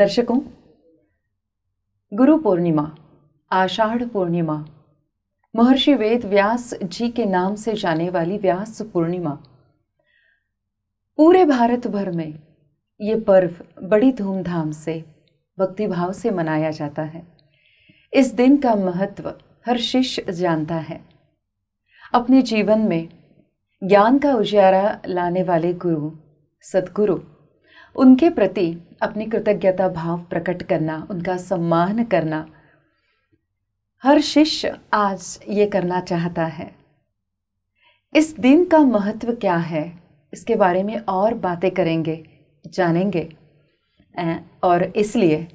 दर्शकों गुरु पूर्णिमा आषाढ़ पूर्णिमा महर्षि वेद व्यास जी के नाम से जाने वाली व्यास पूर्णिमा पूरे भारत भर में ये पर्व बड़ी धूमधाम से भक्तिभाव से मनाया जाता है इस दिन का महत्व हर शिष्य जानता है अपने जीवन में ज्ञान का उजियारा लाने वाले गुरु सदगुरु उनके प्रति अपनी कृतज्ञता भाव प्रकट करना उनका सम्मान करना हर शिष्य आज ये करना चाहता है इस दिन का महत्व क्या है इसके बारे में और बातें करेंगे जानेंगे और इसलिए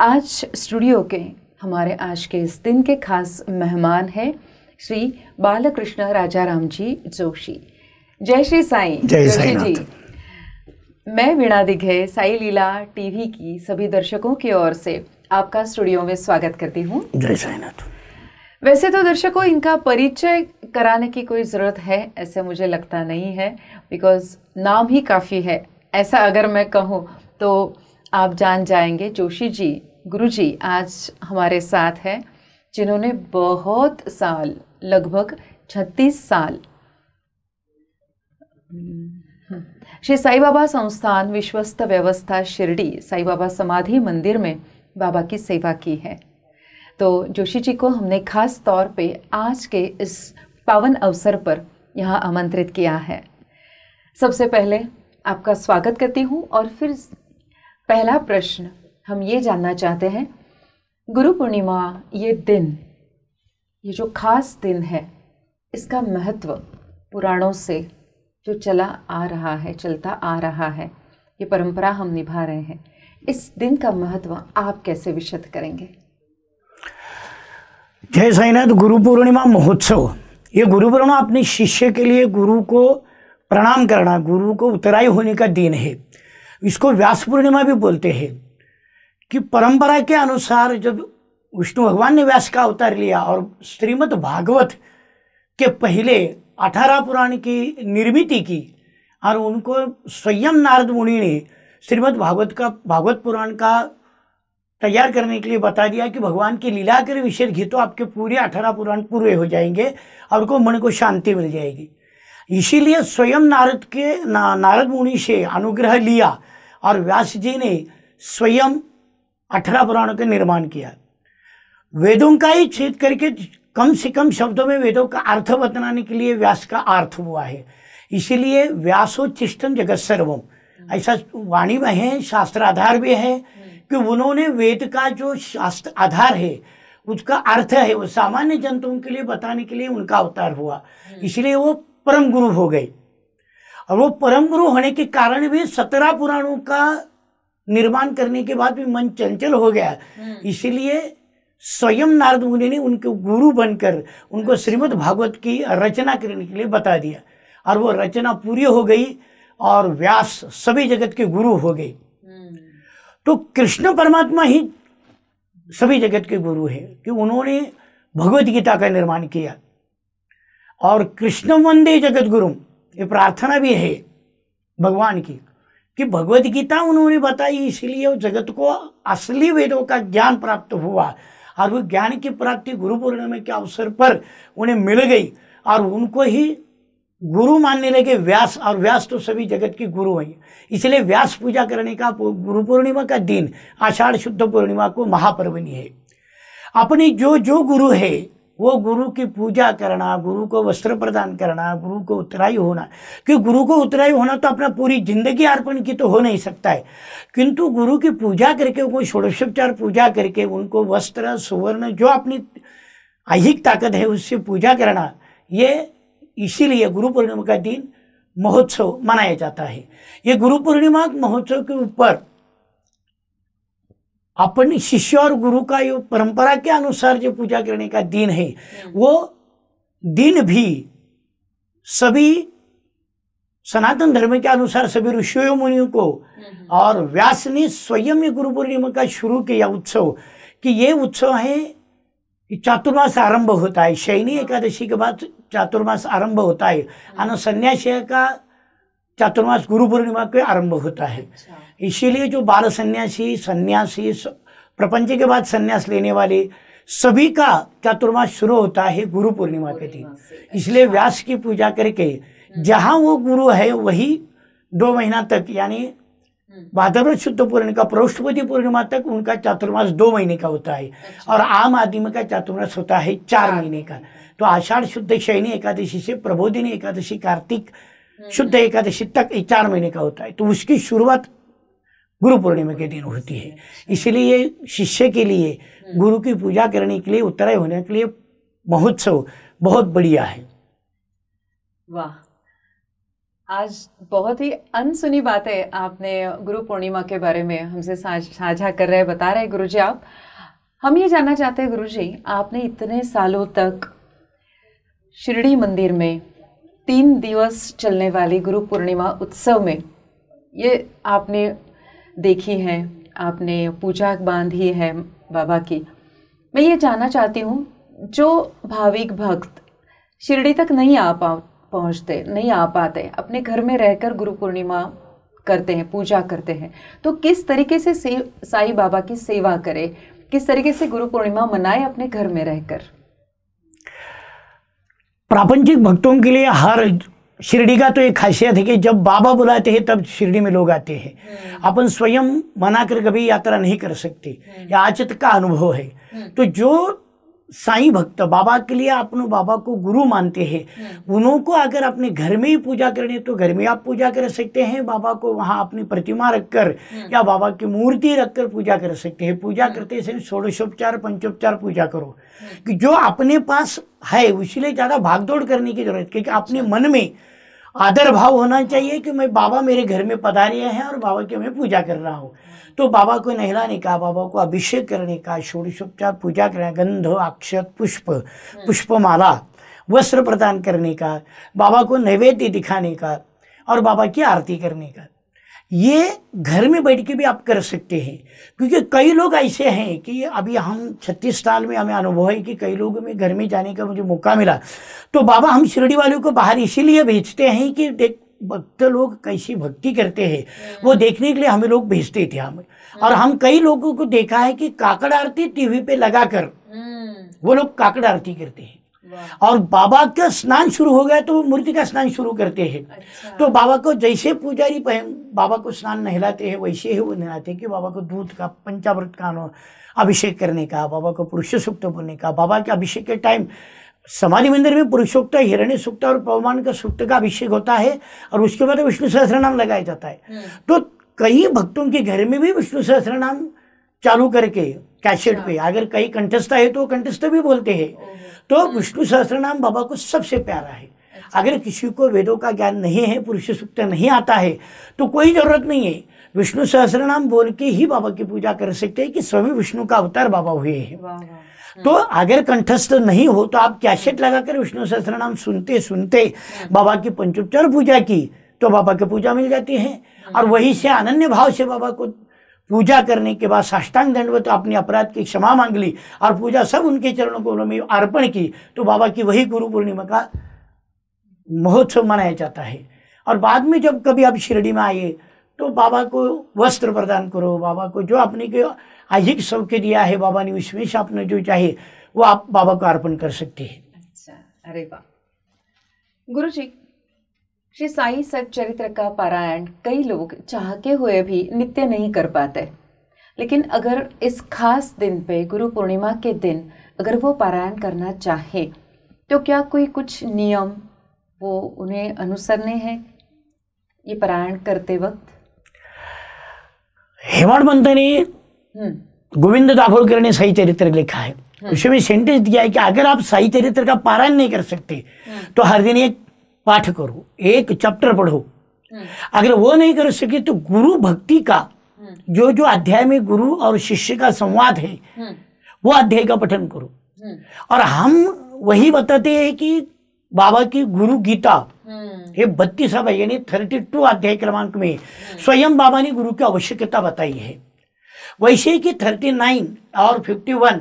आज स्टूडियो के हमारे आज के इस दिन के खास मेहमान हैं श्री बालकृष्ण राजाराम जी जोशी जय श्री साईं श्री जी मैं वीणा दिघे साई लीला टीवी की सभी दर्शकों की ओर से आपका स्टूडियो में स्वागत करती हूँ जय साईनाथ वैसे तो दर्शकों इनका परिचय कराने की कोई ज़रूरत है ऐसे मुझे लगता नहीं है बिकॉज नाम ही काफ़ी है ऐसा अगर मैं कहूँ तो आप जान जाएंगे जोशी जी गुरु जी आज हमारे साथ हैं जिन्होंने बहुत साल लगभग छत्तीस साल श्री साई बाबा संस्थान विश्वस्त व्यवस्था शिरडी साई बाबा समाधि मंदिर में बाबा की सेवा की है तो जोशी जी को हमने खास तौर पे आज के इस पावन अवसर पर यहाँ आमंत्रित किया है सबसे पहले आपका स्वागत करती हूँ और फिर पहला प्रश्न हम ये जानना चाहते हैं गुरु पूर्णिमा ये दिन ये जो खास दिन है इसका महत्व पुराणों से जो तो चला आ रहा है चलता आ रहा है ये परंपरा हम निभा रहे हैं इस दिन का महत्व आप कैसे विशद करेंगे जय साईनाथ गुरु पूर्णिमा महोत्सव ये गुरु पूर्णिमा अपने शिष्य के लिए गुरु को प्रणाम करना गुरु को उतराई होने का दिन है इसको व्यास पूर्णिमा भी बोलते हैं कि परंपरा के अनुसार जब विष्णु भगवान ने व्यास का अवतार लिया और श्रीमद् भागवत के पहले अठारह पुराण की निर्मिति की और उनको स्वयं नारद मुनि ने श्रीमद् भागवत का भागवत पुराण का तैयार करने के लिए बता दिया कि भगवान की लीला के विषय घी तो आपके पूरे अठारह पुराण पूरे हो जाएंगे और उनको मन को शांति मिल जाएगी इसीलिए स्वयं नारद के ना, नारद मुनि से अनुग्रह लिया और व्यास जी ने स्वयं अठारह पुराणों का निर्माण किया वेदों का ही छेद करके कम से कम शब्दों में वेदों का अर्थ बतलाने के लिए व्यास का अर्थ हुआ है इसीलिए व्यासोचिष्टम जगत सर्वम ऐसा वाणी में है शास्त्र आधार भी है कि उन्होंने वेद का जो शास्त्र आधार है उसका अर्थ है वो सामान्य जंतुओं के लिए बताने के लिए उनका अवतार हुआ इसलिए वो परम गुरु हो गए और वो परम गुरु होने के कारण भी सत्रह पुराणों का निर्माण करने के बाद भी मन चंचल हो गया हम्म। इसीलिए स्वयं नारद मुनि ने उनके गुरु बनकर उनको श्रीमद् भागवत की रचना करने के लिए बता दिया और वो रचना पूरी हो गई और व्यास सभी जगत के गुरु हो गए हम्म। तो कृष्ण परमात्मा ही सभी जगत के गुरु हैं कि उन्होंने भगवत गीता का निर्माण किया और कृष्ण वंदे जगत गुरु ये प्रार्थना भी है भगवान की कि भगवत गीता उन्होंने बताई इसलिए जगत को असली वेदों का ज्ञान प्राप्त हुआ और वो ज्ञान की प्राप्ति गुरु पूर्णिमा के अवसर पर उन्हें मिल गई और उनको ही गुरु मानने लगे व्यास और व्यास तो सभी जगत के गुरु हैं इसलिए व्यास पूजा करने का गुरु पूर्णिमा का दिन आषाढ़ शुद्ध पूर्णिमा को महापर्वनी है अपने जो जो गुरु है वो गुरु की पूजा करना गुरु को वस्त्र प्रदान करना गुरु को उतराई होना कि गुरु को उतराई होना तो अपना पूरी जिंदगी अर्पण की तो हो नहीं सकता है किंतु गुरु की पूजा करके कोई षोडशोपचार पूजा करके उनको वस्त्र सुवर्ण जो अपनी अधिक ताकत है उससे पूजा करना ये इसीलिए गुरु पूर्णिमा का दिन महोत्सव मनाया जाता है ये गुरु पूर्णिमा महोत्सव के ऊपर अपन शिष्य और गुरु का ये परंपरा के अनुसार जो पूजा करने का दिन है वो दिन भी सभी सनातन धर्म के अनुसार सभी ऋषियों मुनियों को और व्यास ने स्वयं ही गुरु पूर्णिमा का शुरू किया उत्सव कि ये उत्सव है कि चातुर्मास आरंभ होता है शैनी हाँ। एकादशी के बाद चातुर्मास आरंभ होता है हाँ। अनुसन्यास का चातुर्मास गुरु पूर्णिमा के आरंभ होता है अच्छा। इसीलिए जो बाल सन्यासी सन्यासी प्रपंच के बाद सन्यास लेने वाले सभी का चातुर्मास शुरू होता है गुरु पूर्णिमा के दिन इसलिए अच्छा। व्यास की पूजा करके जहाँ वो गुरु है वही दो महीना तक यानी हम्म। भाद्रपद शुद्ध पूर्णिमा का प्रौष्टपति पूर्णिमा तक उनका चातुर्मास दो महीने का होता है अच्छा। और आम आदमी का चातुर्मास होता है चार महीने का तो आषाढ़ शुद्ध शयनी एकादशी से प्रबोधिनी एकादशी कार्तिक हम्म। शुद्ध एकादशी तक चार महीने का होता है तो उसकी शुरुआत गुरु पूर्णिमा के दिन होती है अच्छा। इसलिए शिष्य के लिए हम्म। गुरु की पूजा करने के लिए उत्तराय होने के लिए महोत्सव बहुत बढ़िया है वाह आज बहुत ही अनसुनी बातें आपने गुरु पूर्णिमा के बारे में हमसे साझा कर रहे बता रहे गुरु जी आप हम ये जानना चाहते हैं गुरु जी आपने इतने सालों तक शिरडी मंदिर में तीन दिवस चलने वाली गुरु पूर्णिमा उत्सव में ये आपने देखी हैं आपने पूजा बांधी है बाबा की मैं ये जानना चाहती हूँ जो भाविक भक्त शिरडी तक नहीं आ पा पहुँचते नहीं आ पाते अपने घर में रहकर गुरु पूर्णिमा करते हैं पूजा करते हैं तो किस तरीके से, से साईं बाबा की सेवा करें किस तरीके से गुरु पूर्णिमा मनाए अपने घर में रहकर प्रापंचिक भक्तों के लिए हर शिरडी का तो एक खासियत है कि जब बाबा बुलाते हैं तब शिरडी में लोग आते हैं हम्म। अपन स्वयं मना कर कभी यात्रा नहीं कर सकते या आज तक का अनुभव है हम्म। तो जो साई भक्त बाबा के लिए अपने बाबा को गुरु मानते हैं हम्म। उनको अगर अपने घर में ही पूजा करनी तो घर में आप पूजा कर सकते हैं बाबा को वहाँ अपनी प्रतिमा रखकर हम्म। या बाबा की मूर्ति रखकर पूजा कर सकते हैं पूजा हम्म। करते समय षोड़शोपचार पंचोपचार पूजा करो कि जो अपने पास है उसी ज़्यादा भागदौड़ करने की जरूरत क्योंकि अपने अच्छा। मन में आदर भाव होना चाहिए कि मैं बाबा मेरे घर में पधारे हैं और बाबा की मैं पूजा कर रहा हूँ तो बाबा को नहलाने का बाबा को अभिषेक करने का षोड़शोपचार पूजा करना गंध अक्षत पुष्प हम्म। पुष्पमाला वस्त्र प्रदान करने का बाबा को नैवेद्य दिखाने का और बाबा की आरती करने का ये घर में बैठ के भी आप कर सकते हैं क्योंकि कई लोग ऐसे हैं कि अभी हम छत्तीस साल में हमें अनुभव है कि कई लोगों में घर में जाने का मुझे मौका मिला तो बाबा हम शिरडी वालों को बाहर इसीलिए भेजते हैं कि देख भक्त लोग कैसी भक्ति करते हैं वो हम्म। देखने के लिए हमें लोग भेजते थे हमें और हम कई लोगों को देखा है कि काकड़ आरती टीवी पे लगा कर हम्म। वो लोग काकड़ आरती करते हैं और बाबा का स्नान शुरू हो गया तो मूर्ति का स्नान शुरू करते हैं अच्छा। तो बाबा को जैसे पूजारी बाबा को स्नान नहलाते हैं वैसे ही वो नहलाते हैं कि बाबा को दूध का पंचावृत का अभिषेक करने का बाबा को पुरुष सुक्त बोलने का बाबा के अभिषेक के टाइम समाधि मंदिर में पुरुषोक्त हिरण्य सुक्त और पवमान का सुक्त का अभिषेक होता है और उसके बाद विष्णु सहस्र नाम लगाया जाता है हम्म। तो कई भक्तों के घर में भी विष्णु सहस्र नाम चालू करके कैसेट हाँ। पे अगर कहीं कंठस्थ है तो कंठस्थ भी बोलते हैं तो विष्णु सहस्त्र नाम बाबा को सबसे प्यारा है अच्छा। अगर किसी को वेदों का ज्ञान नहीं है पुरुष सूक्त नहीं आता है तो कोई ज़रूरत नहीं है विष्णु सहस्र नाम बोल के ही बाबा की पूजा कर सकते हैं कि स्वामी विष्णु का अवतार बाबा हुए हैं हम्म। तो अगर कंठस्थ नहीं हो तो आप कैसेट लगाकर विष्णु सहस्र नाम सुनते सुनते हम्म। बाबा की पंचोपचार पूजा की तो बाबा की पूजा मिल जाती है हम्म। और वही से अनन्य भाव से बाबा को पूजा करने के बाद साष्टांग दंडवत तो अपराध की क्षमा मांग ली और पूजा सब उनके चरणों को उन्होंने अर्पण की तो बाबा की वही गुरु पूर्णिमा का महोत्सव मनाया जाता है और बाद में जब कभी आप शिरडी में आइए तो बाबा को वस्त्र प्रदान करो बाबा को जो आपने के अधिक सौख्य दिया है बाबा ने विशेष आपने जो चाहे वो आप बाबा को अर्पण कर सकते हैं अच्छा अरे बाबा गुरु जी श्री साई सच्चरित्र का पारायण कई लोग चाहते हुए भी नित्य नहीं कर पाते लेकिन अगर इस खास दिन पे गुरु पूर्णिमा के दिन अगर वो पारायण करना चाहे तो क्या कोई कुछ नियम वो उन्हें अनुसरने हैं ये पारायण करते वक्त हेमंत ने हम्म। गोविंद दाभोलकर ने सही चरित्र लिखा है हम्म। उसमें सेंटेंस दिया है कि अगर आप सही चरित्र का पारायण नहीं कर सकते हम्म। तो हर दिन एक पाठ करो एक चैप्टर पढ़ो हम्म। अगर वो नहीं कर सके तो गुरु भक्ति का हम्म। जो जो अध्याय में गुरु और शिष्य का संवाद है हम्म। वो अध्याय का पठन करो और हम वही बताते हैं कि बाबा की गुरु गीता ये बत्तीस यानी थर्टी टू अध्याय क्रमांक में स्वयं बाबा ने गुरु की आवश्यकता बताई है वैसे की थर्टी नाइन और फिफ्टी वन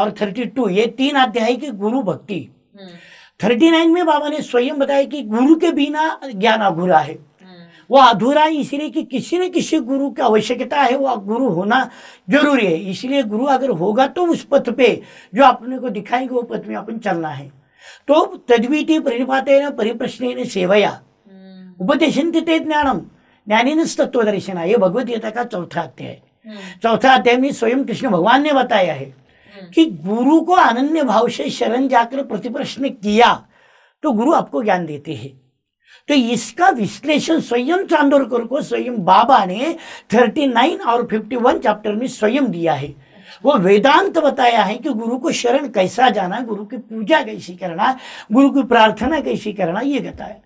और थर्टी टू ये तीन अध्याय की गुरु भक्ति थर्टी नाइन में बाबा ने स्वयं बताया कि गुरु के बिना ज्ञान अधूरा है हम्म। वो अधूरा है इसलिए कि किसी न किसी गुरु की आवश्यकता है वो गुरु होना जरूरी है इसलिए गुरु अगर होगा तो उस पथ पे जो अपने को दिखाएंगे वो पथ में अपन चलना है तो तद्वीति न परिप्रश्न सेवया हम्म। उपदेश ज्ञानम ज्ञानी तत्व है ये भगवदगीता का चौथा अध्याय है हम्म। चौथा अध्याय में स्वयं कृष्ण भगवान ने बताया है हम्म। कि गुरु को अनन्य भाव से शरण जाकर प्रतिप्रश्न किया तो गुरु आपको ज्ञान देते हैं तो इसका विश्लेषण स्वयं चांदोरकर को स्वयं बाबा ने 39 और 51 चैप्टर में स्वयं दिया है वो वेदांत बताया है कि गुरु को शरण कैसा जाना गुरु की पूजा कैसी करना गुरु की प्रार्थना कैसी करना ये बताया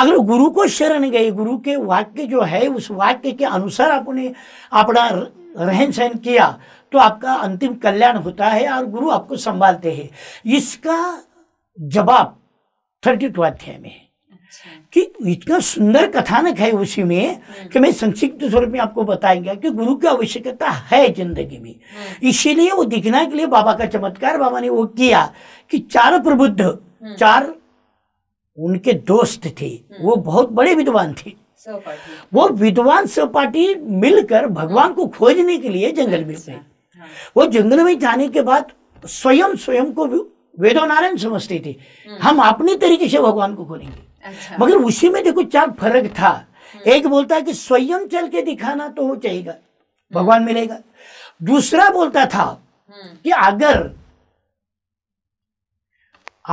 अगर गुरु को शरण गए गुरु के वाक्य जो है उस वाक्य के अनुसार आपने अपना रहन सहन किया तो आपका अंतिम कल्याण होता है और गुरु आपको संभालते हैं इसका जवाब थर्टी टू अध्याय में है अच्छा। कि इतना सुंदर कथानक है उसी में हम्म। कि मैं संक्षिप्त स्वरूप में आपको बताएंगे कि गुरु की आवश्यकता है जिंदगी में हम्म। इसीलिए वो दिखना के लिए बाबा का चमत्कार बाबा ने वो किया कि चार प्रबुद्ध हम्म। चार उनके दोस्त थे वो बहुत बड़े विद्वान थे वो विद्वान सहपाठी मिलकर भगवान को खोजने के लिए जंगल में अच्छा। गए हाँ। वो जंगल में जाने के बाद स्वयं स्वयं को वेदो नारायण समझते थे हम्म। हम अपने तरीके से भगवान को खोलेंगे अच्छा। मगर उसी में देखो चार फर्क था हम्म। एक बोलता है कि स्वयं चल के दिखाना तो हो चाहेगा भगवान हम्म। मिलेगा दूसरा बोलता था कि अगर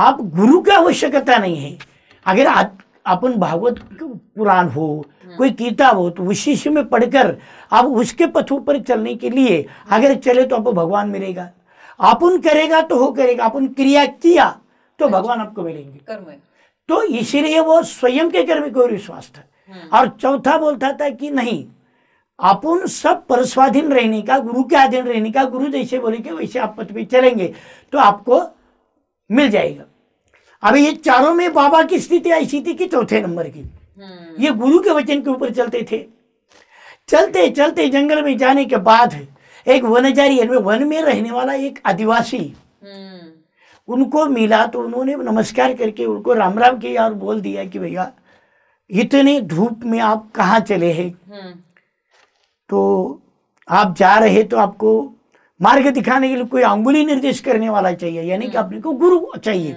आप गुरु की आवश्यकता नहीं है अगर अपन भागवत पुराण हो हाँ। कोई किताब हो तो विशेष में पढ़कर आप उसके पथों पर चलने के लिए अगर चले तो आपको भगवान मिलेगा आपन करेगा तो हो करेगा आपन क्रिया किया तो अच्छा। भगवान आपको मिलेंगे कर्म तो इसीलिए वो स्वयं के कर्म को विश्वास था हाँ। और चौथा बोलता था कि नहीं अपन सब पर स्वाधीन रहने का गुरु के अधीन रहने का गुरु जैसे बोलेंगे वैसे आप पथ भी चलेंगे तो आपको मिल जाएगा अभी ये चारों में बाबा की स्थिति ऐसी थी कि चौथे नंबर की हम्म। ये गुरु के वचन के ऊपर चलते थे चलते चलते जंगल में जाने के बाद एक वनचारी यानी वन में रहने वाला एक आदिवासी हम्म। उनको मिला तो उन्होंने नमस्कार करके उनको राम राम किया और बोल दिया कि भैया इतने धूप में आप कहाँ चले हैं हम्म। तो आप जा रहे तो आपको मार्ग दिखाने के लिए कोई अंगुली निर्देश करने वाला चाहिए यानी कि अपने को गुरु चाहिए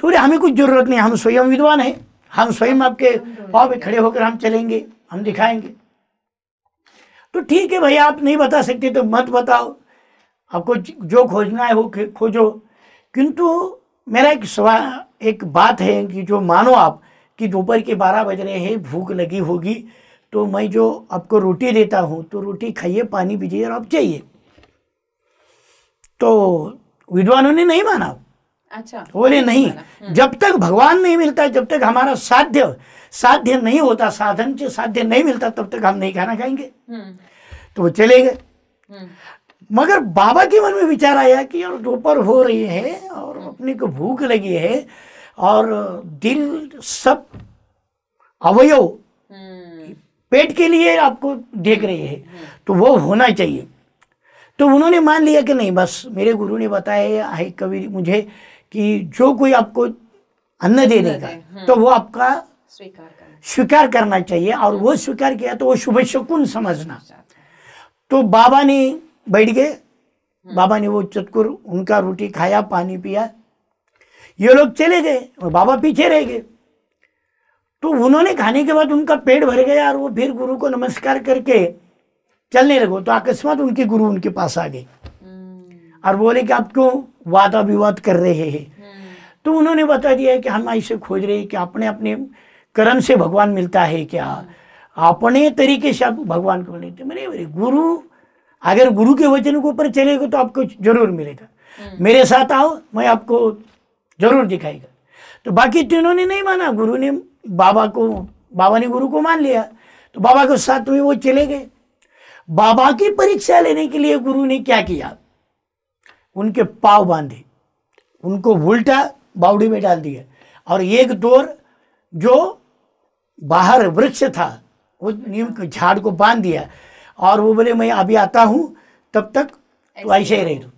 तो हमें कुछ जरूरत नहीं हम स्वयं विद्वान है हम स्वयं आपके पाँव पे खड़े होकर हम चलेंगे हम दिखाएंगे तो ठीक है भाई आप नहीं बता सकते तो मत बताओ आपको जो खोजना है वो खोजो किंतु मेरा एक सवाल एक बात है कि जो मानो आप कि दोपहर के बारह बज रहे हैं भूख लगी होगी तो मैं जो आपको रोटी देता हूँ तो रोटी खाइए पानी पीजिए और आप चाहिए तो विद्वानों ने नहीं माना अच्छा बोले नहीं हम्म। जब तक भगवान नहीं मिलता जब तक हमारा साध्य साध्य नहीं होता साधन से साध्य नहीं मिलता तब तक हम नहीं खाना खाएंगे हम्म। तो वो चले गए हम्म। मगर बाबा के मन में विचार आया कि यार दोपहर हो रही है और अपने को भूख लगी है और दिल सब अवयव पेट के लिए आपको देख रहे हैं तो वो होना चाहिए तो उन्होंने मान लिया कि नहीं बस मेरे गुरु ने बताया है कभी मुझे कि जो कोई आपको अन्न दे देगा हम्म। तो वो आपका स्वीकार करना स्वीकार करना चाहिए और हम्म। वो स्वीकार किया तो वो शुभ शकुन समझना तो बाबा ने बैठ गए हम्म। बाबा ने वो चतकुर उनका रोटी खाया पानी पिया ये लोग चले गए और बाबा पीछे रह गए तो उन्होंने खाने के बाद उनका पेट भर गया और वो फिर गुरु को नमस्कार करके चलने लगो तो अकस्मात उनके गुरु उनके पास आ गए और बोले कि आप क्यों वादा विवाद कर रहे हैं हम्म। तो उन्होंने बता दिया है कि हम ऐसे खोज रहे हैं कि अपने अपने कर्म से भगवान मिलता है क्या हम्म। अपने तरीके से आप भगवान को मिलते मेरे गुरु अगर गुरु के वचन के ऊपर चलेगा तो आपको जरूर मिलेगा हम्म। मेरे साथ आओ मैं आपको जरूर दिखाएगा तो बाकी तीनों तो ने नहीं माना गुरु ने बाबा को बाबा ने गुरु को मान लिया तो बाबा के साथ में वो चले गए बाबा की परीक्षा लेने के लिए गुरु ने क्या किया उनके पाव बांधे उनको उल्टा बावड़ी में डाल दिया और एक डोर जो बाहर वृक्ष था उस नीम के झाड़ को बांध दिया और वो बोले मैं अभी आता हूँ तब तक वैसे ऐसे ही रह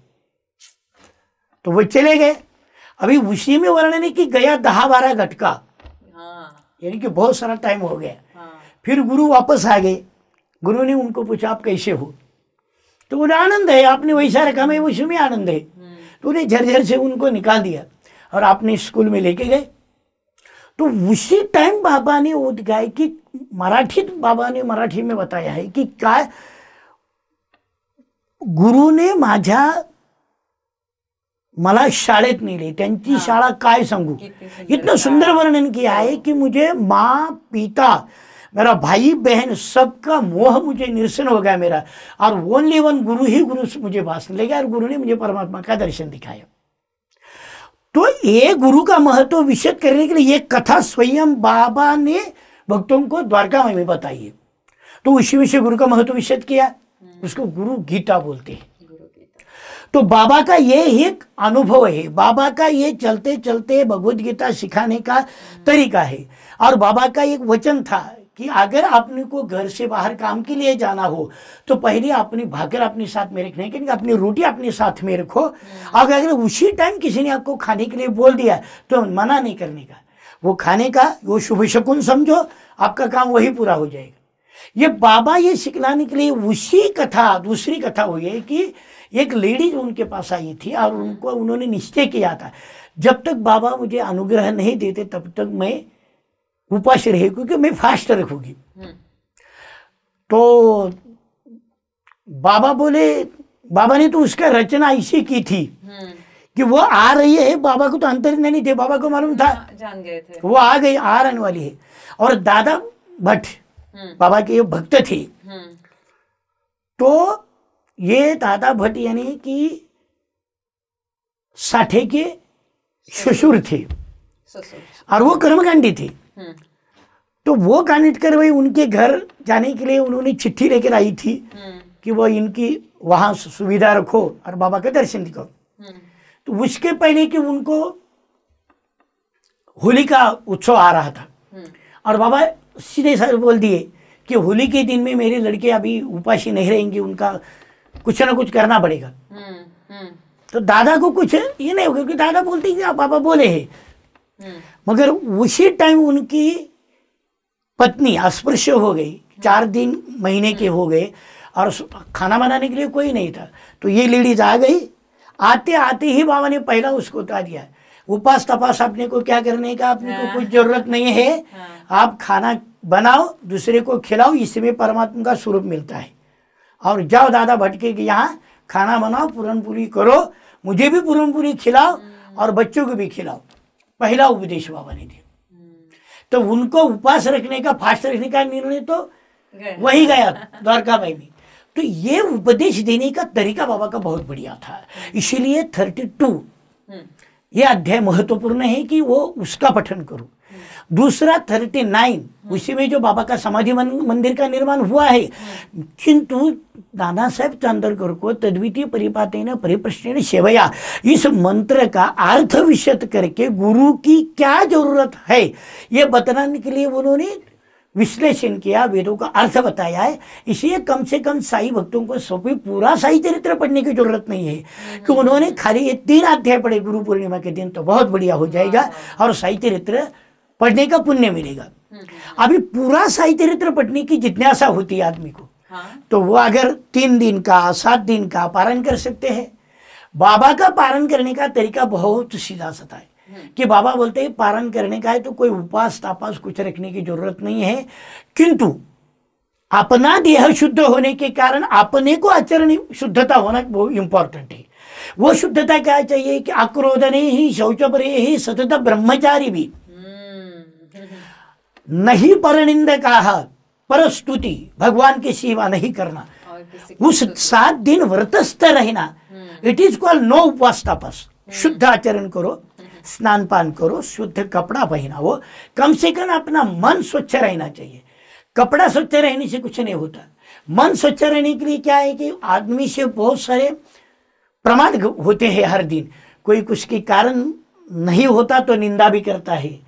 तो वो चले गए अभी उसी में वर्णन है कि गया दहा बारह घटका हाँ। यानी कि बहुत सारा टाइम हो गया हाँ। फिर गुरु वापस आ गए गुरु ने उनको पूछा आप कैसे हो तो उन्हें आनंद है आपने वैसा रखा मैं उसी में आनंद है हम्म। तो उन्हें झरझर से उनको निकाल दिया और आपने स्कूल में लेके गए तो उसी टाइम बाबा ने उदगाय कि मराठी बाबा ने मराठी में बताया है कि क्या गुरु ने माझा मला शाळेत नेले त्यांची हाँ। शाळा काय सांगू इतनं सुंदर वर्णन किया है कि मुझे माँ पिता मेरा भाई बहन सबका मोह मुझे निरसन हो गया मेरा और ओनली वन गुरु ही गुरु से मुझे वास ले गया और गुरु ने मुझे परमात्मा का दर्शन दिखाया तो ये गुरु का महत्व विषय करने के लिए ये कथा स्वयं बाबा ने भक्तों को द्वारका में बताई है तो उसी विषय गुरु का महत्व विषय किया हम्म। उसको गुरु गीता बोलते हैं तो बाबा का ये एक अनुभव है बाबा का ये चलते चलते भगवदगीता गीता सिखाने का हम्म। तरीका है और बाबा का एक वचन था कि अगर आपने को घर से बाहर काम के लिए जाना हो तो पहले अपनी भाकर अपने साथ में रखना है क्योंकि अपनी रोटी अपने साथ में रखो हम्म। अगर अगर उसी टाइम किसी ने आपको खाने के लिए बोल दिया तो मना नहीं करने का वो खाने का वो शुभ शकुन समझो आपका काम वही पूरा हो जाएगा ये बाबा ये सिखलाने के लिए उसी कथा दूसरी कथा हुई है कि एक लेडीज उनके पास आई थी और उनको उन्होंने निश्चय किया था जब तक बाबा मुझे अनुग्रह नहीं देते तब तक मैं उपवास रहे क्योंकि मैं फास्ट रखूंगी हम्म। तो बाबा बोले बाबा ने तो उसका रचना ऐसी की थी हम्म। कि वो आ रही है बाबा को तो अंतर नहीं थे बाबा को मालूम था हाँ, जान गए थे वो आ गई आ रहने वाली है और दादा भट्ट हम्म। बाबा के ये भक्त थे तो ये दादा भट्ट यानी कि साठे के ससुर थे और वो कर्मकांडी थे हम्म। तो वो कानिटकर भाई उनके घर जाने के लिए उन्होंने चिट्ठी लेकर आई थी हम्म। कि वो इनकी वहां सुविधा रखो और बाबा का दर्शन दिखाओ हम्म। तो उसके पहले कि उनको होली का उत्सव आ रहा था और बाबा सीधे सर बोल दिए कि होली के दिन में मेरे लड़के अभी उपासी नहीं रहेंगे उनका कुछ ना कुछ करना पड़ेगा तो दादा को कुछ ये नहीं होगा क्योंकि दादा बोलते हैं आप बाबा बोले हैं मगर उसी टाइम उनकी पत्नी अस्पृश्य हो गई चार दिन महीने के हो गए और खाना बनाने के लिए कोई नहीं था तो ये लेडीज आ गई आते आते ही बाबा ने पहला उसको उतार दिया उपास तपास अपने को क्या करने का अपने को हाँ। कुछ जरूरत नहीं है हाँ। आप खाना बनाओ दूसरे को खिलाओ इसमें परमात्मा का स्वरूप मिलता है और जाओ दादा भटके के यहाँ खाना बनाओ पूरनपूरी करो मुझे भी पूरनपूरी खिलाओ हाँ। और बच्चों को भी खिलाओ पहला उपदेश बाबा ने दिया तो उनको उपास रखने का फास्ट रखने का निर्णय तो वही गया द्वारका में भी तो ये उपदेश देने का तरीका बाबा का बहुत बढ़िया था इसीलिए थर्टी टू हम्म। ये अध्याय महत्वपूर्ण है कि वो उसका पठन करूं दूसरा थर्टी नाइन हम्म। उसी में जो बाबा का समाधि मंदिर का निर्माण हुआ है हम्म। किंतु दादा साहेब चांदरकर को तद्वितीय परिपाते न परिप्रश्न सेवया इस मंत्र का अर्थ विशद करके गुरु की क्या जरूरत है ये बताने के लिए उन्होंने विश्लेषण किया वेदों का अर्थ बताया है इसलिए कम से कम साई भक्तों को सभी पूरा साई चरित्र पढ़ने की जरूरत नहीं है हम्म। कि उन्होंने खाली ये तीन अध्याय पढ़े गुरु पूर्णिमा के दिन तो बहुत बढ़िया हो जाएगा हाँ। और साई चरित्र पढ़ने का पुण्य मिलेगा हम्म, हम्म, हम्म। अभी पूरा साहित्य पढ़ने की जिज्ञासा होती है आदमी को हाँ? तो वो अगर तीन दिन का सात दिन का पारण कर सकते हैं बाबा का पारण करने का तरीका बहुत सीधा सता है कि बाबा बोलते हैं पारण करने का है तो कोई उपास तापास कुछ रखने की जरूरत नहीं है किंतु अपना देह शुद्ध होने के कारण अपने को आचरण शुद्धता होना बहुत इंपॉर्टेंट है वो शुद्धता क्या चाहिए कि आक्रोधने ही शौच ही सतत ब्रह्मचारी भी नहीं परनिंद कहा पर स्तुति भगवान की सेवा नहीं करना उस सात दिन व्रतस्थ रहना इट इज कॉल्ड नो उपवास तपस हम्म। शुद्ध आचरण करो स्नान पान करो शुद्ध कपड़ा पहनाओ कम से कम अपना मन स्वच्छ रहना चाहिए कपड़ा स्वच्छ रहने से कुछ नहीं होता मन स्वच्छ रहने के लिए क्या है कि आदमी से बहुत सारे प्रमाण होते हैं हर दिन कोई कुछ के कारण नहीं होता तो निंदा भी करता है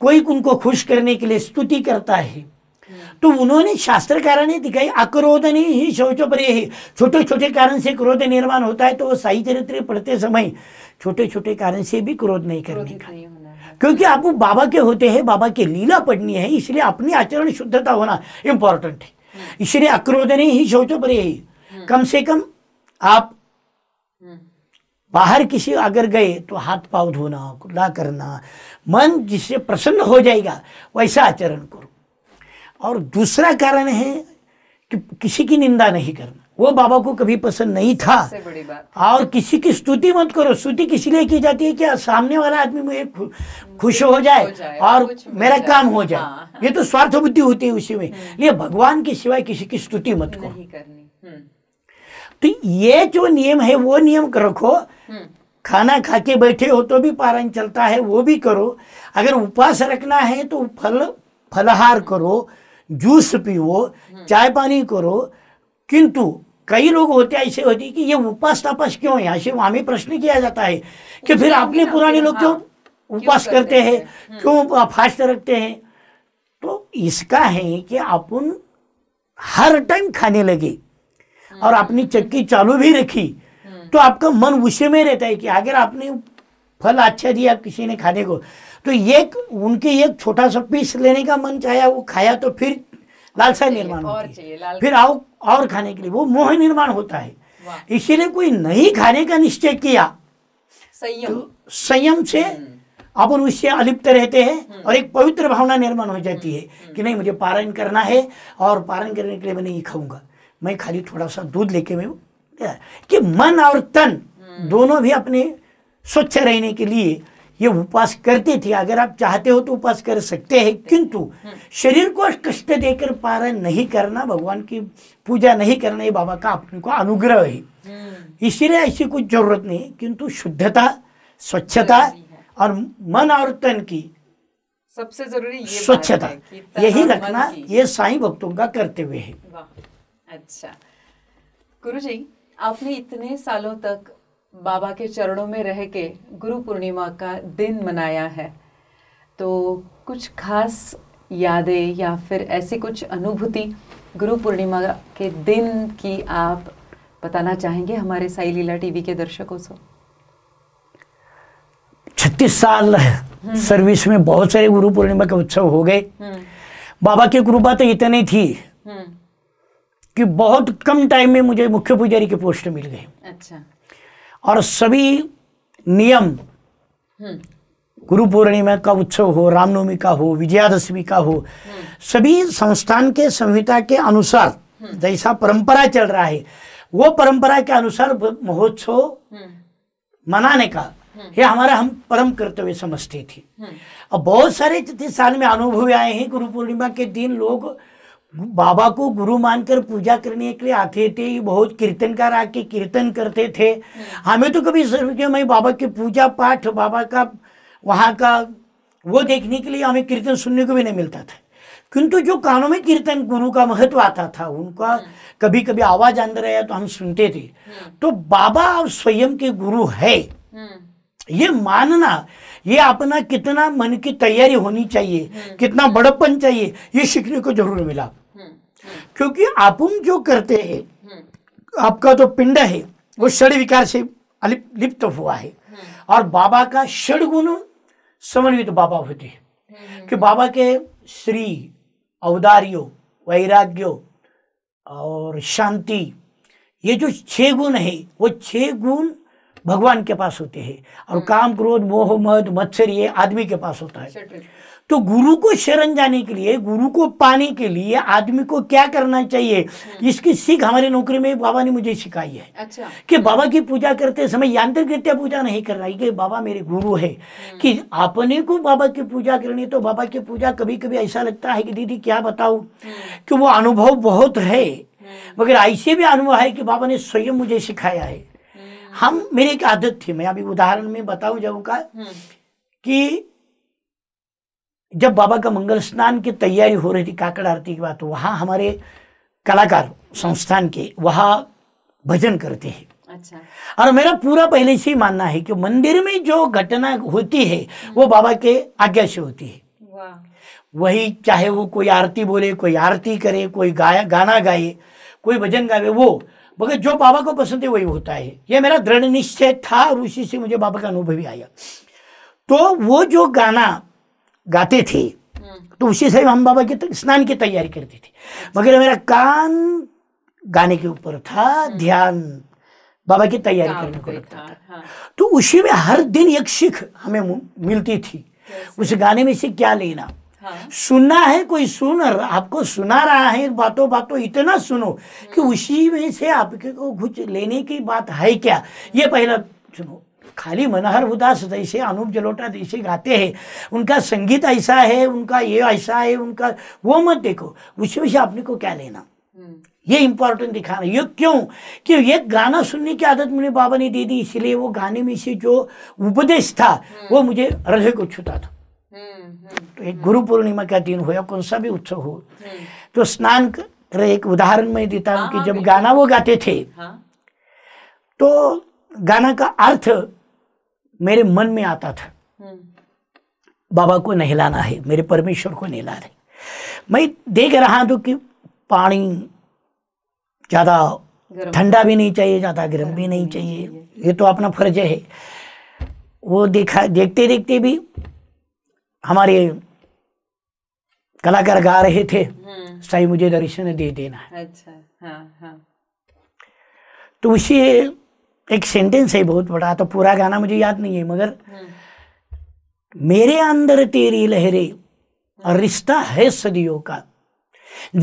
कोई उनको खुश करने के लिए स्तुति करता है तो उन्होंने शास्त्रकारा ने दिखाई अक्रोधनी ही शौचप्रिय ही छोटे छोटे कारण से क्रोध निर्माण होता है तो वो साई चरित्र पढ़ते समय छोटे छोटे कारण से भी क्रोध नहीं करने का क्योंकि आप बाबा के होते हैं बाबा की लीला पढ़नी है इसलिए अपनी आचरण शुद्धता होना इंपॉर्टेंट है इसलिए अक्रोधनी ही पर ही हम्म। कम से कम आप हम्म। बाहर किसी अगर गए तो हाथ पाव धोना ला करना मन जिससे प्रसन्न हो जाएगा वैसा आचरण करो और दूसरा कारण है कि किसी की निंदा नहीं करना वो बाबा को कभी पसंद नहीं था और किसी की स्तुति मत करो स्तुति किसी लिए की जाती है कि सामने वाला आदमी मुझे खुश हो जाए, हो जाए और मेरा काम हो जाए हाँ, हाँ। ये तो स्वार्थ बुद्धि होती है उसी में हम्म। ये भगवान के सिवाय किसी की स्तुति मत करो हम्म। तो ये जो नियम है वो नियम रखो हम्म। खाना खा के बैठे हो तो भी पारायण चलता है वो भी करो अगर उपवास रखना है तो फल फलहार करो जूस पीओ हम्म। चाय पानी करो किंतु कई लोग होते ऐसे होते कि ये उपवास तपास क्यों है ऐसे हमें प्रश्न किया जाता है कि फिर अपने पुराने लोग हाँ। क्यों उपवास करते हैं क्यों हम्म। फास्ट रखते हैं तो इसका है कि अपन हर टाइम खाने लगे हम्म। और अपनी चक्की चालू भी रखी तो आपका मन उसे में रहता है कि अगर आपने फल अच्छा दिया किसी ने खाने को तो एक उनके एक छोटा सा पीस लेने का मन चाहे वो खाया तो फिर लालसा निर्माण होती है फिर आओ और खाने के लिए वो मोह निर्माण होता है इसीलिए कोई नहीं खाने का निश्चय किया संयम तो से हम्म। अपन उससे अलिप्त रहते हैं हम्म। और एक पवित्र भावना निर्माण हो जाती हम्म। है कि नहीं मुझे पारण करना है और पारण करने के लिए मैं नहीं खाऊंगा मैं खाली थोड़ा सा दूध लेके मैं कि मन और तन दोनों भी अपने स्वच्छ रहने के लिए ये उपवास करते थे अगर आप चाहते हो तो उपवास कर सकते हैं किंतु शरीर को कष्ट देकर पारण नहीं करना भगवान की पूजा नहीं करना ये बाबा का अपने को अनुग्रह है हम्म। इसीलिए ऐसी कुछ जरूरत नहीं किंतु शुद्धता स्वच्छता और मन और तन की सबसे जरूरी स्वच्छता यही रखना ये साईं भक्तों का करते हुए है अच्छा गुरु जी आपने इतने सालों तक बाबा के चरणों में रह के गुरु पूर्णिमा का दिन मनाया है तो कुछ खास यादें या फिर ऐसी कुछ अनुभूति गुरु पूर्णिमा के दिन की आप बताना चाहेंगे हमारे साई लीला टीवी के दर्शकों से छत्तीस साल सर्विस हम्म। में बहुत सारे गुरु पूर्णिमा के उत्सव हो गए हम्म। बाबा की कृपा तो इतनी थी हम्म। कि बहुत कम टाइम में मुझे मुख्य पुजारी की पोस्ट मिल गई अच्छा और सभी नियम हम्म। गुरु पूर्णिमा का उत्सव हो रामनवमी का हो विजयादशमी का हो हम्म। सभी संस्थान के संहिता के अनुसार हम्म। जैसा परंपरा चल रहा है वो परंपरा के अनुसार महोत्सव मनाने का यह हमारा हम परम कर्तव्य समझते थे अब बहुत सारे साल में अनुभव आए हैं गुरु पूर्णिमा के दिन लोग बाबा को गुरु मानकर पूजा करने के लिए आते थे बहुत कीर्तनकार आके कीर्तन करते थे हम्म। हमें तो कभी मैं बाबा के पूजा पाठ बाबा का वहाँ का वो देखने के लिए हमें कीर्तन सुनने को भी नहीं मिलता था किंतु जो कानों में कीर्तन गुरु का महत्व आता था उनका हम्म। कभी कभी आवाज अंदर आया तो हम सुनते थे हम्म। तो बाबा अब स्वयं के गुरु है ये मानना ये अपना कितना मन की तैयारी होनी चाहिए कितना बड़प्पन चाहिए ये सीखने को जरूर मिला क्योंकि आपुम जो करते हैं हम्म। आपका जो पिंड है वो षड विकार से लिप्त तो हुआ है हम्म। और बाबा का षड गुण समन्वित तो बाबा होते हैं हम्म। कि बाबा के श्री अवदार्यो वैराग्यो और शांति ये जो छह गुण है वो छह गुण भगवान के पास होते हैं और काम क्रोध मोह मद मत्सर ये आदमी के पास होता है तो गुरु को शरण जाने के लिए गुरु को पाने के लिए आदमी को क्या करना चाहिए हम्म। इसकी सीख हमारी नौकरी में बाबा ने मुझे सिखाई है अच्छा। कि बाबा की पूजा करते समय यांत्रिक रीत्या पूजा नहीं कर रही कि बाबा मेरे गुरु है हम्म। कि आपने को बाबा की पूजा करनी तो बाबा की पूजा कभी कभी ऐसा लगता है कि दीदी क्या बताऊ हम्म। कि वो अनुभव बहुत है मगर ऐसे भी अनुभव है कि बाबा ने स्वयं मुझे सिखाया है हम मेरी एक आदत थी मैं अभी उदाहरण में बताऊं जब का कि जब बाबा का मंगल स्नान की तैयारी हो रही थी काकड़ आरती के बाद तो वहाँ हमारे कलाकार संस्थान के वहाँ भजन करते हैं अच्छा और मेरा पूरा पहले से ही मानना है कि मंदिर में जो घटना होती है वो हम्म। बाबा के आज्ञा से होती है वही चाहे वो कोई आरती बोले कोई आरती करे कोई गाया गाना गाए कोई भजन गावे वो मगर जो बाबा को पसंद है वही होता है ये मेरा दृढ़ निश्चय था और उसी से मुझे बाबा का अनुभव भी आया तो वो जो गाना गाते थे हम्म। तो उसी से हम बाबा की स्नान की तैयारी करते थे मगर मेरा कान गाने के ऊपर था हम्म। ध्यान बाबा की तैयारी करने को लगता था हाँ। तो उसी में हर दिन एक सीख हमें मिलती थी उस गाने में से क्या लेना हाँ। सुनना है कोई सुन आपको सुना रहा है बातों बातों इतना सुनो कि हम्म। उसी में से आपके को कुछ लेने की बात है क्या ये पहला सुनो खाली मनहर उदास जैसे अनूप जलोटा जैसे गाते हैं उनका संगीत ऐसा है उनका ये ऐसा है उनका वो मत देखो उसमें से अपने को क्या लेना हम्म। ये इंपॉर्टेंट दिखाना ये क्यों कि ये गाना सुनने की आदत मुझे बाबा ने दे दी इसलिए वो गाने में से जो उपदेश था हम्म। वो मुझे हृदय को छूता था हम्म, तो एक गुरु पूर्णिमा का दिन हो या कौन सा भी उत्सव हो तो स्नान कर एक उदाहरण मैं देता हूँ कि हाँ, हाँ, जब गाना वो गाते थे हाँ। तो गाना का अर्थ मेरे मन में आता था हम्म। बाबा को नहलाना है मेरे परमेश्वर को नहला रहे मैं देख रहा था कि पानी ज़्यादा ठंडा भी नहीं चाहिए ज़्यादा गर्म भी नहीं चाहिए ये तो अपना फर्ज है वो देखा देखते देखते भी हमारे कलाकार गा रहे थे हम्म। साई मुझे दर्शन दे देना अच्छा हाँ, हाँ। तो उसी एक सेंटेंस है बहुत बड़ा तो पूरा गाना मुझे याद नहीं है मगर हम्म। मेरे अंदर तेरी लहरे और रिश्ता है सदियों का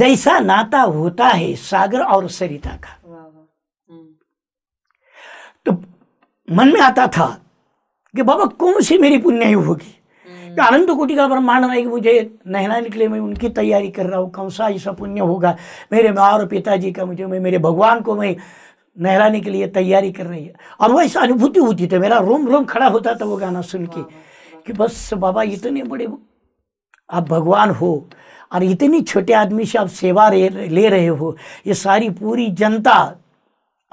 जैसा नाता होता है सागर और सरिता का हम्म। तो मन में आता था कि बाबा कौन सी मेरी पुण्य होगी हम्म। तो आनंद कोटि का ब्रह्मांड रहा है कि मुझे नहना निकले मैं उनकी तैयारी कर रहा हूँ कौन सा ऐसा पुण्य होगा मेरे माँ और पिताजी का मुझे मैं मेरे भगवान को मैं नहलाने के लिए तैयारी कर रही है और वैसे अनुभूति होती थी मेरा रोम रोम खड़ा होता था वो गाना सुन के कि बस बाबा इतने बड़े आप भगवान हो और इतनी छोटे आदमी से आप सेवा ले रहे हो ये सारी पूरी जनता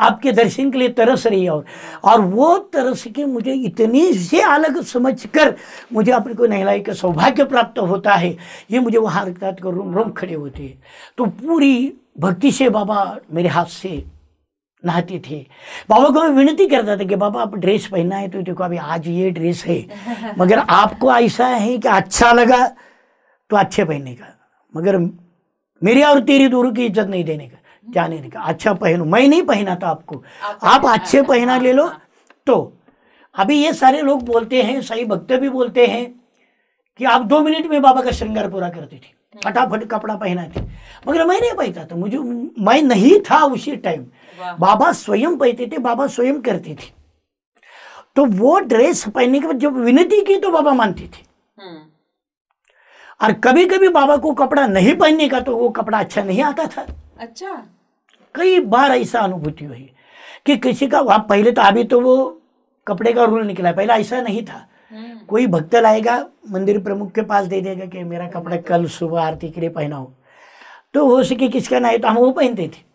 आपके दर्शन के लिए तरस रही है और और वो तरस के मुझे इतनी से अलग समझ कर मुझे अपने को नहलाई का सौभाग्य प्राप्त होता है ये मुझे वहाँ रखता रोम रोम खड़े होते हैं तो पूरी भक्ति से बाबा मेरे हाथ से नहाती थी बाबा को मैं विनती करता था कि बाबा आप ड्रेस पहनना है तो देखो अभी आज ये ड्रेस है मगर आपको ऐसा है कि अच्छा लगा तो अच्छे पहनने का मगर मेरी और तेरी दूर की इज्जत नहीं देने का जाने देने का अच्छा पहनो मैं नहीं पहना था आपको आप अच्छे पहना ले लो हाँ, हाँ। तो अभी ये सारे लोग बोलते हैं सही भक्त भी बोलते हैं कि आप दो मिनट में बाबा का श्रृंगार पूरा करते थे हम्म। फटाफट कपड़ा पहना थे मगर मैं नहीं पहनता था मुझे मैं नहीं था उसी टाइम बाबा स्वयं पहनते थे बाबा स्वयं करते थे तो वो ड्रेस पहनने के बाद जब विनती की तो बाबा मानते थे हम्म। और कभी कभी बाबा को कपड़ा नहीं पहनने का तो वो कपड़ा अच्छा नहीं आता था अच्छा कई बार ऐसा अनुभूति हुई कि किसी का आप पहले तो अभी तो वो कपड़े का रूल निकला पहले ऐसा नहीं था हम्म। कोई भक्त लाएगा मंदिर प्रमुख के पास दे देगा कि मेरा कपड़ा कल सुबह आरती के लिए पहनाओ तो हो सके किसका नहीं तो हम वो पहनते थे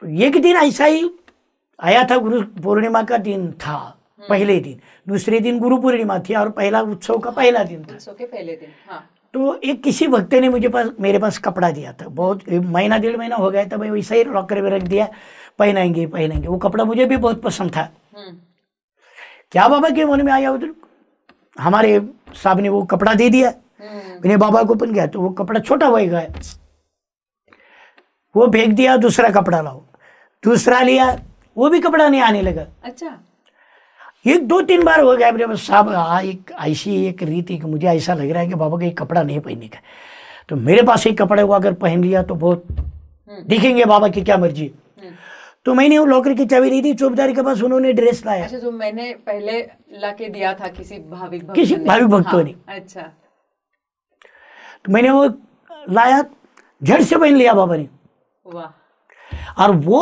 तो एक दिन ऐसा ही आया था गुरु पूर्णिमा का दिन था हम्म। पहले दिन दूसरे दिन गुरु पूर्णिमा थी और पहला उत्सव का पहला दिन था उत्सव के पहले दिन हाँ। तो एक किसी भक्त ने मुझे पास मेरे पास कपड़ा दिया था बहुत महीना डेढ़ महीना हो गया था भाई वैसा ही रॉकर में रख दिया पहनाएंगे पहनाएंगे वो कपड़ा मुझे भी बहुत पसंद था हम्म। क्या बाबा के मन में आया उधर हमारे साहब ने वो कपड़ा दे दिया मैंने हम्म। बाबा को पन गया तो वो कपड़ा छोटा हुआ गया वो फेंक दिया दूसरा कपड़ा लाओ दूसरा लिया वो भी कपड़ा नहीं आने लगा अच्छा एक दो तीन बार हो गया मेरे साहब हाँ एक ऐसी एक रीति कि मुझे ऐसा लग रहा है कि बाबा का कपड़ा नहीं पहनने का तो मेरे पास एक कपड़े को अगर पहन लिया तो बहुत हम्म। दिखेंगे बाबा की क्या मर्जी हम्म। तो मैंने वो लॉकर की चाबी दी थी चौबदारी के पास उन्होंने ड्रेस लाया अच्छा जो तो मैंने पहले लाके दिया था किसी भाविक किसी भाविक भक्तों हाँ, ने अच्छा तो मैंने वो लाया झट से पहन लिया बाबा ने वाह और वो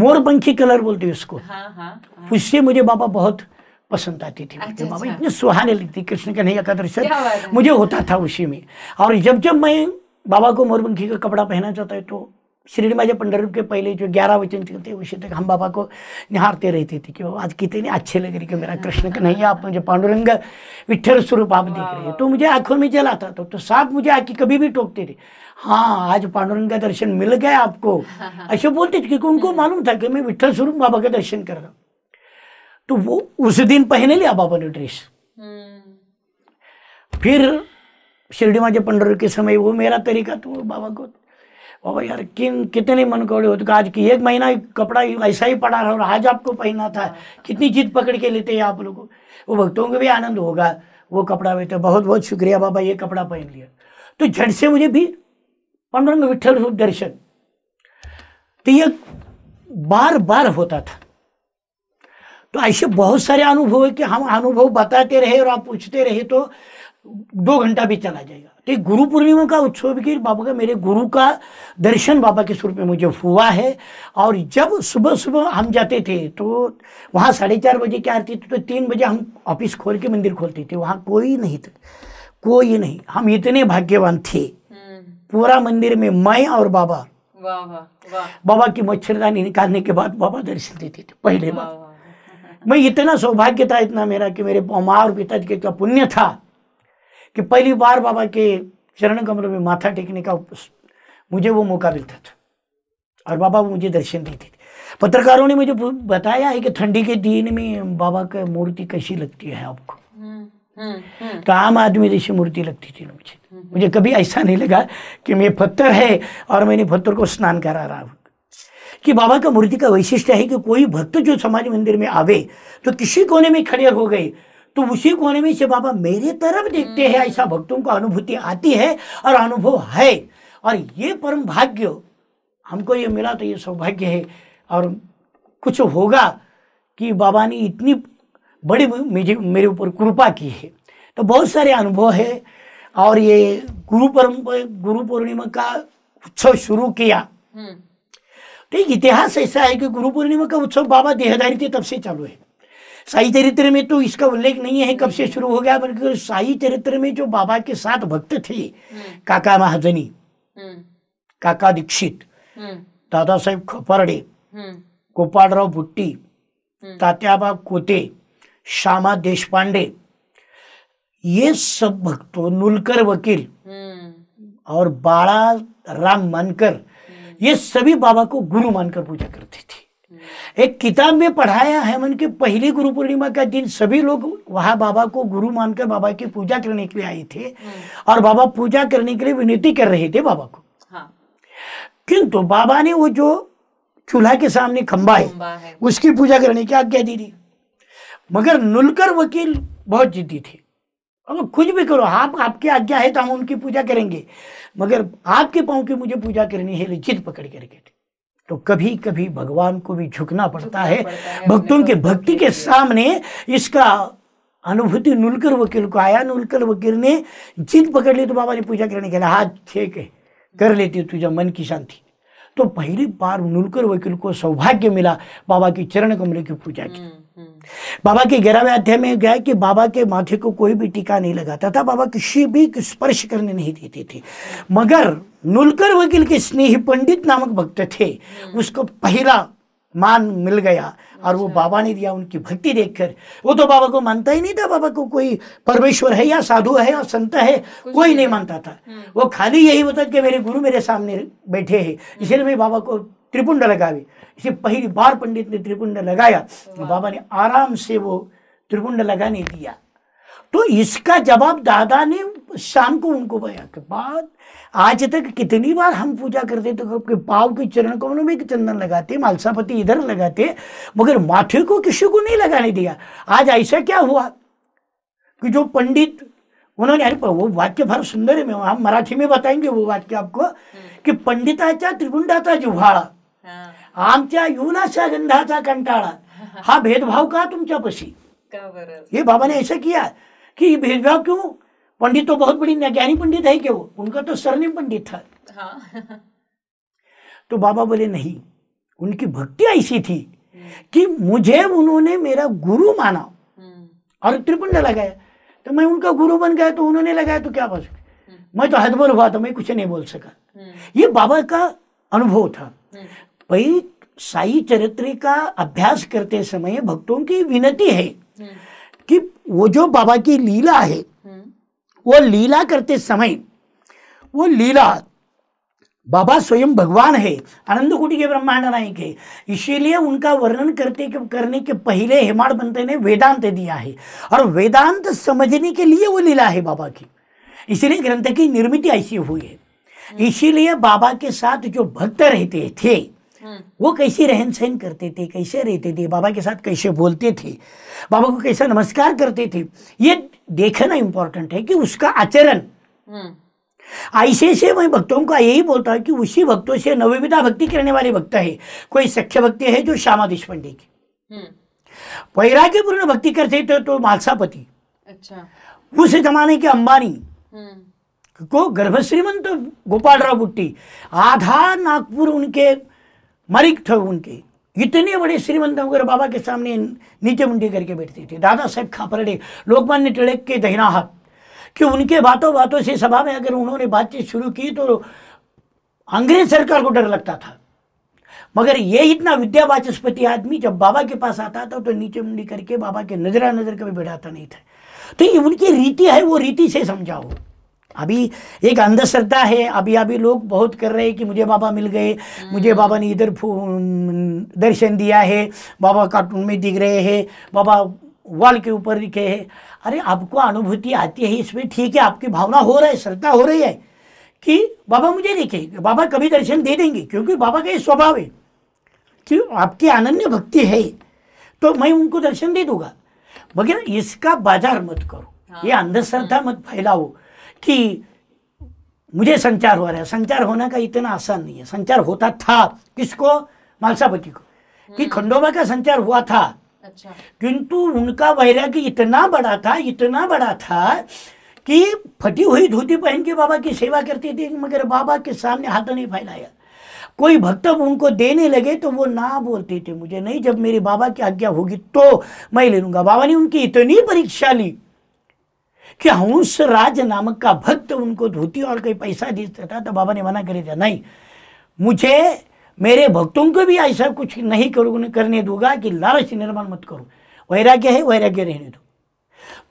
मोरपंखी कलर बोलती उसको हाँ, हाँ, हाँ. उससे मुझे बाबा बहुत पसंद आती थी अच्छा, बाबा अच्छा। इतने सुहाने लगती कृष्ण का नहीं एकादश मुझे होता था उसी में और जब जब मैं बाबा को मोरपंखी का कपड़ा पहना चाहता है तो श्री माजा पंडरूप के पहले जो ग्यारह वचन थे उसी तक हम बाबा को निहारते रहते थे कि बाबा आज कितने अच्छे लग रही कि मेरा कृष्ण का नहीं आप मुझे पांडुरंग विठल स्वरूप आप देख रहे हैं तो मुझे आंखों में जल आता था तो, तो साफ मुझे आके कभी भी टोकते थे हाँ आज पांडुरंग का दर्शन मिल गया आपको ऐसे बोलते थे क्योंकि उनको मालूम था कि मैं विठल स्वरूप बाबा का दर्शन कर रहा हूं तो वो उस दिन पहने लिया बाबा ने ड्रेस हम्म। फिर शिरडी माजे पंडर के समय वो मेरा तरीका तो बाबा को बाबा यार किन कितने मन कौड़े होते तो आज की एक महीना कपड़ा ऐसा ही पड़ा रहा और आज आपको पहनना था हाँ। कितनी जीत पकड़ के लेते हैं आप लोगों वो भक्तों को भी आनंद होगा वो कपड़ा हुए तो बहुत बहुत शुक्रिया बाबा ये कपड़ा पहन लिया तो झट से मुझे भी पांडुरंग विठल रूप दर्शन तो ये बार बार होता था तो ऐसे बहुत सारे अनुभव है कि हम अनुभव बताते रहे और आप पूछते रहे तो दो घंटा भी चला जाएगा तो गुरु पूर्णिमा का उत्सव भी बाबा का मेरे गुरु का दर्शन बाबा के स्वरूप में मुझे हुआ है और जब सुबह सुबह हम जाते थे तो वहाँ साढ़े चार बजे की आरती थी तो तीन बजे हम ऑफिस खोल के मंदिर खोलते थे वहाँ कोई नहीं था कोई नहीं हम इतने भाग्यवान थे पूरा मंदिर में मैं और बाबा बाबा की मच्छरदानी निकालने के बाद बाबा दर्शन देते थे पहले बार मैं इतना सौभाग्य था इतना मेरा कि मेरे माँ और पिताजी का इतना पुण्य था कि पहली बार बाबा के चरण कमरों में माथा टेकने का मुझे वो मौका मिलता था और बाबा मुझे दर्शन देते थे पत्रकारों ने मुझे बताया है कि ठंडी के दिन में बाबा का मूर्ति कैसी लगती है आपको हम्म। हम्म, हम्म। तो आम आदमी जैसी मूर्ति लगती थी मुझे मुझे कभी ऐसा नहीं लगा कि मैं पत्थर है और मैंने पत्थर को स्नान करा रहा हूँ कि बाबा का मूर्ति का वैशिष्ट है कि कोई भक्त जो समाज मंदिर में आवे तो किसी कोने में खड़े हो गए तो उसी कोने में से बाबा मेरे तरफ देखते हैं हम्म। ऐसा भक्तों को अनुभूति आती है और अनुभव है और ये परम भाग्य हमको ये मिला तो ये सौभाग्य है और कुछ होगा कि बाबा ने इतनी बड़ी मुझे मेरे ऊपर कृपा की है तो बहुत सारे अनुभव है और ये गुरु परम गुरु पूर्णिमा का उत्सव शुरू किया तो इतिहास ऐसा है कि गुरु पूर्णिमा का उत्सव बाबा देहदारी थे तब से चालू है साई चरित्र में तो इसका उल्लेख नहीं है कब से शुरू हो गया बल्कि साई चरित्र में जो बाबा के साथ भक्त थे हम्म। काका महाजनी हम्म। काका दीक्षित दादा साहेब खपरडे गोपालराव भुट्टी तात्याबा कोते श्यामा देश पांडे ये सब भक्तों नुलकर वकील हम्म। और बाड़ा राम मानकर ये सभी बाबा को गुरु मानकर पूजा करते थे हम्म। एक किताब में पढ़ाया है मन के पहली गुरु पूर्णिमा का दिन सभी लोग वहां बाबा को गुरु मानकर बाबा की पूजा करने के लिए आए थे हम्म। और बाबा पूजा करने के लिए विनती कर रहे थे बाबा को हाँ। किंतु बाबा ने वो जो चूल्हा के सामने खंबा है उसकी पूजा करने की आज्ञा दी थी मगर नुलकर वकील बहुत जिद्दी थे अगर कुछ भी करो आप आपकी आज्ञा है तो हम उनकी पूजा करेंगे मगर आपके पाँव की मुझे पूजा करनी है जिद पकड़ करके थे तो कभी कभी भगवान को भी झुकना पड़ता है भक्तों के भक्ति के सामने इसका अनुभूति नुलकर वकील को आया नुलकर वकील ने जिद पकड़ ली तो बाबा ने पूजा करने के लिए हाथ ठेक है कर लेती हूँ तुझे मन की शांति तो पहली बार नुलकर वकील को सौभाग्य मिला बाबा की चरण कमरे की पूजा की हम्म। बाबा के ग्यारहवें अध्याय में गया कि बाबा के माथे को कोई भी टीका नहीं लगाता था बाबा किसी भी स्पर्श करने नहीं देते थे मगर नुलकर वकील के स्नेह पंडित नामक भक्त थे हम्म। उसको पहला मान मिल गया और वो अच्छा। बाबा ने दिया उनकी भक्ति देखकर वो तो बाबा को मानता ही नहीं था बाबा को कोई परमेश्वर है या साधु है या संत है कोई नहीं मानता था हम्म। वो खाली यही होता कि मेरे गुरु मेरे सामने बैठे हैं हम्म। इसलिए मैं बाबा को त्रिपुंड लगावे इसे पहली बार पंडित ने त्रिपुंड लगाया बाबा ने आराम से वो त्रिपुंड लगाने दिया तो इसका जवाब दादा ने शाम को उनको बया के बाद आज तक कितनी बार हम पूजा करते तो आपके पाव के चरण कमलों में चंदन लगाते मालसापति इधर लगाते मगर माथे को किसी को नहीं लगाने दिया आज ऐसा क्या हुआ कि जो पंडित उन्होंने अरे वो वाक्य फार सुंदर है हम मराठी में बताएंगे वो वाक्य आपको हम्म। कि पंडिताचा त्रिपुंडाचा जुहाड़ा हाँ। आमच्या युवनाच्या गंधाचा कंटाळा हा भेदभाव का तुमच्यापाशी ये बाबा ने ऐसा किया कि भेदभाव क्यों पंडित तो बहुत बड़ी ज्ञानी पंडित है क्यों उनका तो सरनेम पंडित था हाँ। तो बाबा बोले नहीं उनकी भक्ति ऐसी थी हम्म। कि मुझे उन्होंने मेरा गुरु माना हम्म। और त्रिपुंड लगाया तो मैं उनका गुरु बन गया तो उन्होंने लगाया तो क्या बोल सकते हम्म। मैं तो हदबल हुआ था मैं कुछ नहीं बोल सका ये बाबा का अनुभव था भाई साई चरित्र का अभ्यास करते समय भक्तों की विनती है हम्म। कि वो जो बाबा की लीला है हम्म। वो लीला करते समय वो लीला बाबा स्वयं भगवान है आनंद कुटी के ब्रह्मांड नायक है इसीलिए उनका वर्णन करते के, करने के पहले हेमाड बंते ने वेदांत दिया है और वेदांत समझने के लिए वो लीला है बाबा की इसीलिए ग्रंथ की निर्मित ऐसी हुई है हम्म। इसीलिए बाबा के साथ जो भक्त रहते थे हम्म। वो कैसे रहन सहन करते थे कैसे रहते थे बाबा के साथ कैसे बोलते थे बाबा को कैसा नमस्कार करते थे ये देखना इंपॉर्टेंट है कि उसका आचरण हम्म। ऐसे से मैं भक्तों का यही बोलता हूँ कि उसी भक्तों से नवविधा भक्ति करने वाले भक्त है कोई सख्य भक्ति है जो श्यामा देशपांडे की हम्म। वैराग्यपूर्ण भक्ति करते थे तो मालसापति अच्छा उस जमाने के अंबानी को गर्भश्रीमंत श्रीमंत गोपाल राव बुट्टी आधा नागपुर उनके मरिक थे उनके इतने बड़े श्रीमंत होकर बाबा के सामने नीचे मुंडी करके बैठते थे दादा साहब खापरडे लोकमान्य टिड़क के दहिना हाथ कि उनके बातों बातों से सभा में अगर उन्होंने बातचीत शुरू की तो अंग्रेज सरकार को डर लगता था मगर ये इतना विद्या वाचस्पति आदमी जब बाबा के पास आता था तो नीचे मुंडी करके बाबा के नजरा नजर कभी बैठाता नहीं था तो ये उनकी रीति है वो रीति से समझाओ अभी एक अंधश्रद्धा है अभी अभी लोग बहुत कर रहे हैं कि मुझे बाबा मिल गए मुझे हम्म। बाबा ने इधर दर्शन दिया है बाबा कार्टून में दिख रहे हैं बाबा वॉल के ऊपर लिखे हैं अरे आपको अनुभूति आती है इसमें ठीक है आपकी भावना हो रहा है श्रद्धा हो रही है कि बाबा मुझे दिखे बाबा कभी दर्शन दे देंगे क्योंकि बाबा का ये स्वभाव है कि आपकी अनन्य भक्ति है तो मैं उनको दर्शन दे दूंगा मगर इसका बाजार मत करो हाँ। ये अंधश्रद्धा मत फैलाओ कि मुझे संचार हो रहा है संचार होना का इतना आसान नहीं है संचार होता था किसको मालसापति को कि हम्म। खंडोबा का संचार हुआ था अच्छा किंतु उनका वैराग्य इतना बड़ा था इतना बड़ा था कि फटी हुई धोती पहन के बाबा की सेवा करती थी मगर बाबा के सामने हाथ नहीं फैलाया कोई भक्त उनको देने लगे तो वो ना बोलते थे मुझे नहीं जब मेरे बाबा की आज्ञा होगी तो मैं ले लूंगा बाबा ने उनकी इतनी परीक्षा ली कि हंस राज नामक का भक्त उनको धोती और कहीं पैसा देता था तो बाबा ने मना कर दिया नहीं मुझे मेरे भक्तों को भी ऐसा कुछ नहीं करूँ करने दूंगा कि लालच निर्माण मत करो वैराग्य है वैराग्य रहने दो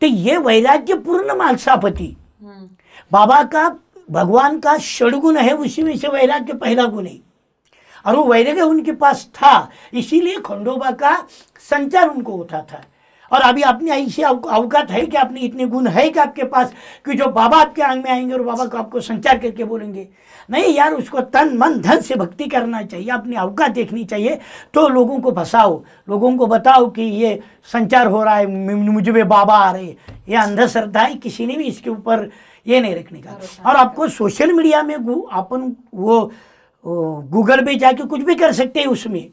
तो ये वैराग्य पूर्ण मालसापति हम्म। बाबा का भगवान का षडगुण है उसी में से वैराग्य पहला गुण है और वो वैराग्य उनके पास था इसीलिए खंडोबा का संचार उनको होता था और अभी अपनी ऐसी अवकात है कि अपने इतने गुण है कि आपके पास कि जो बाबा आपके आंग में आएंगे और बाबा को आपको संचार करके बोलेंगे नहीं यार उसको तन मन धन से भक्ति करना चाहिए अपनी अवकात देखनी चाहिए तो लोगों को फंसाओ लोगों को बताओ कि ये संचार हो रहा है मुझ में बाबा आ रहे ये अंधश्रद्धा है किसी ने भी इसके ऊपर ये नहीं रखने का और आपको सोशल मीडिया में अपन वो गूगल पे जाके कुछ भी कर सकते हैं उसमें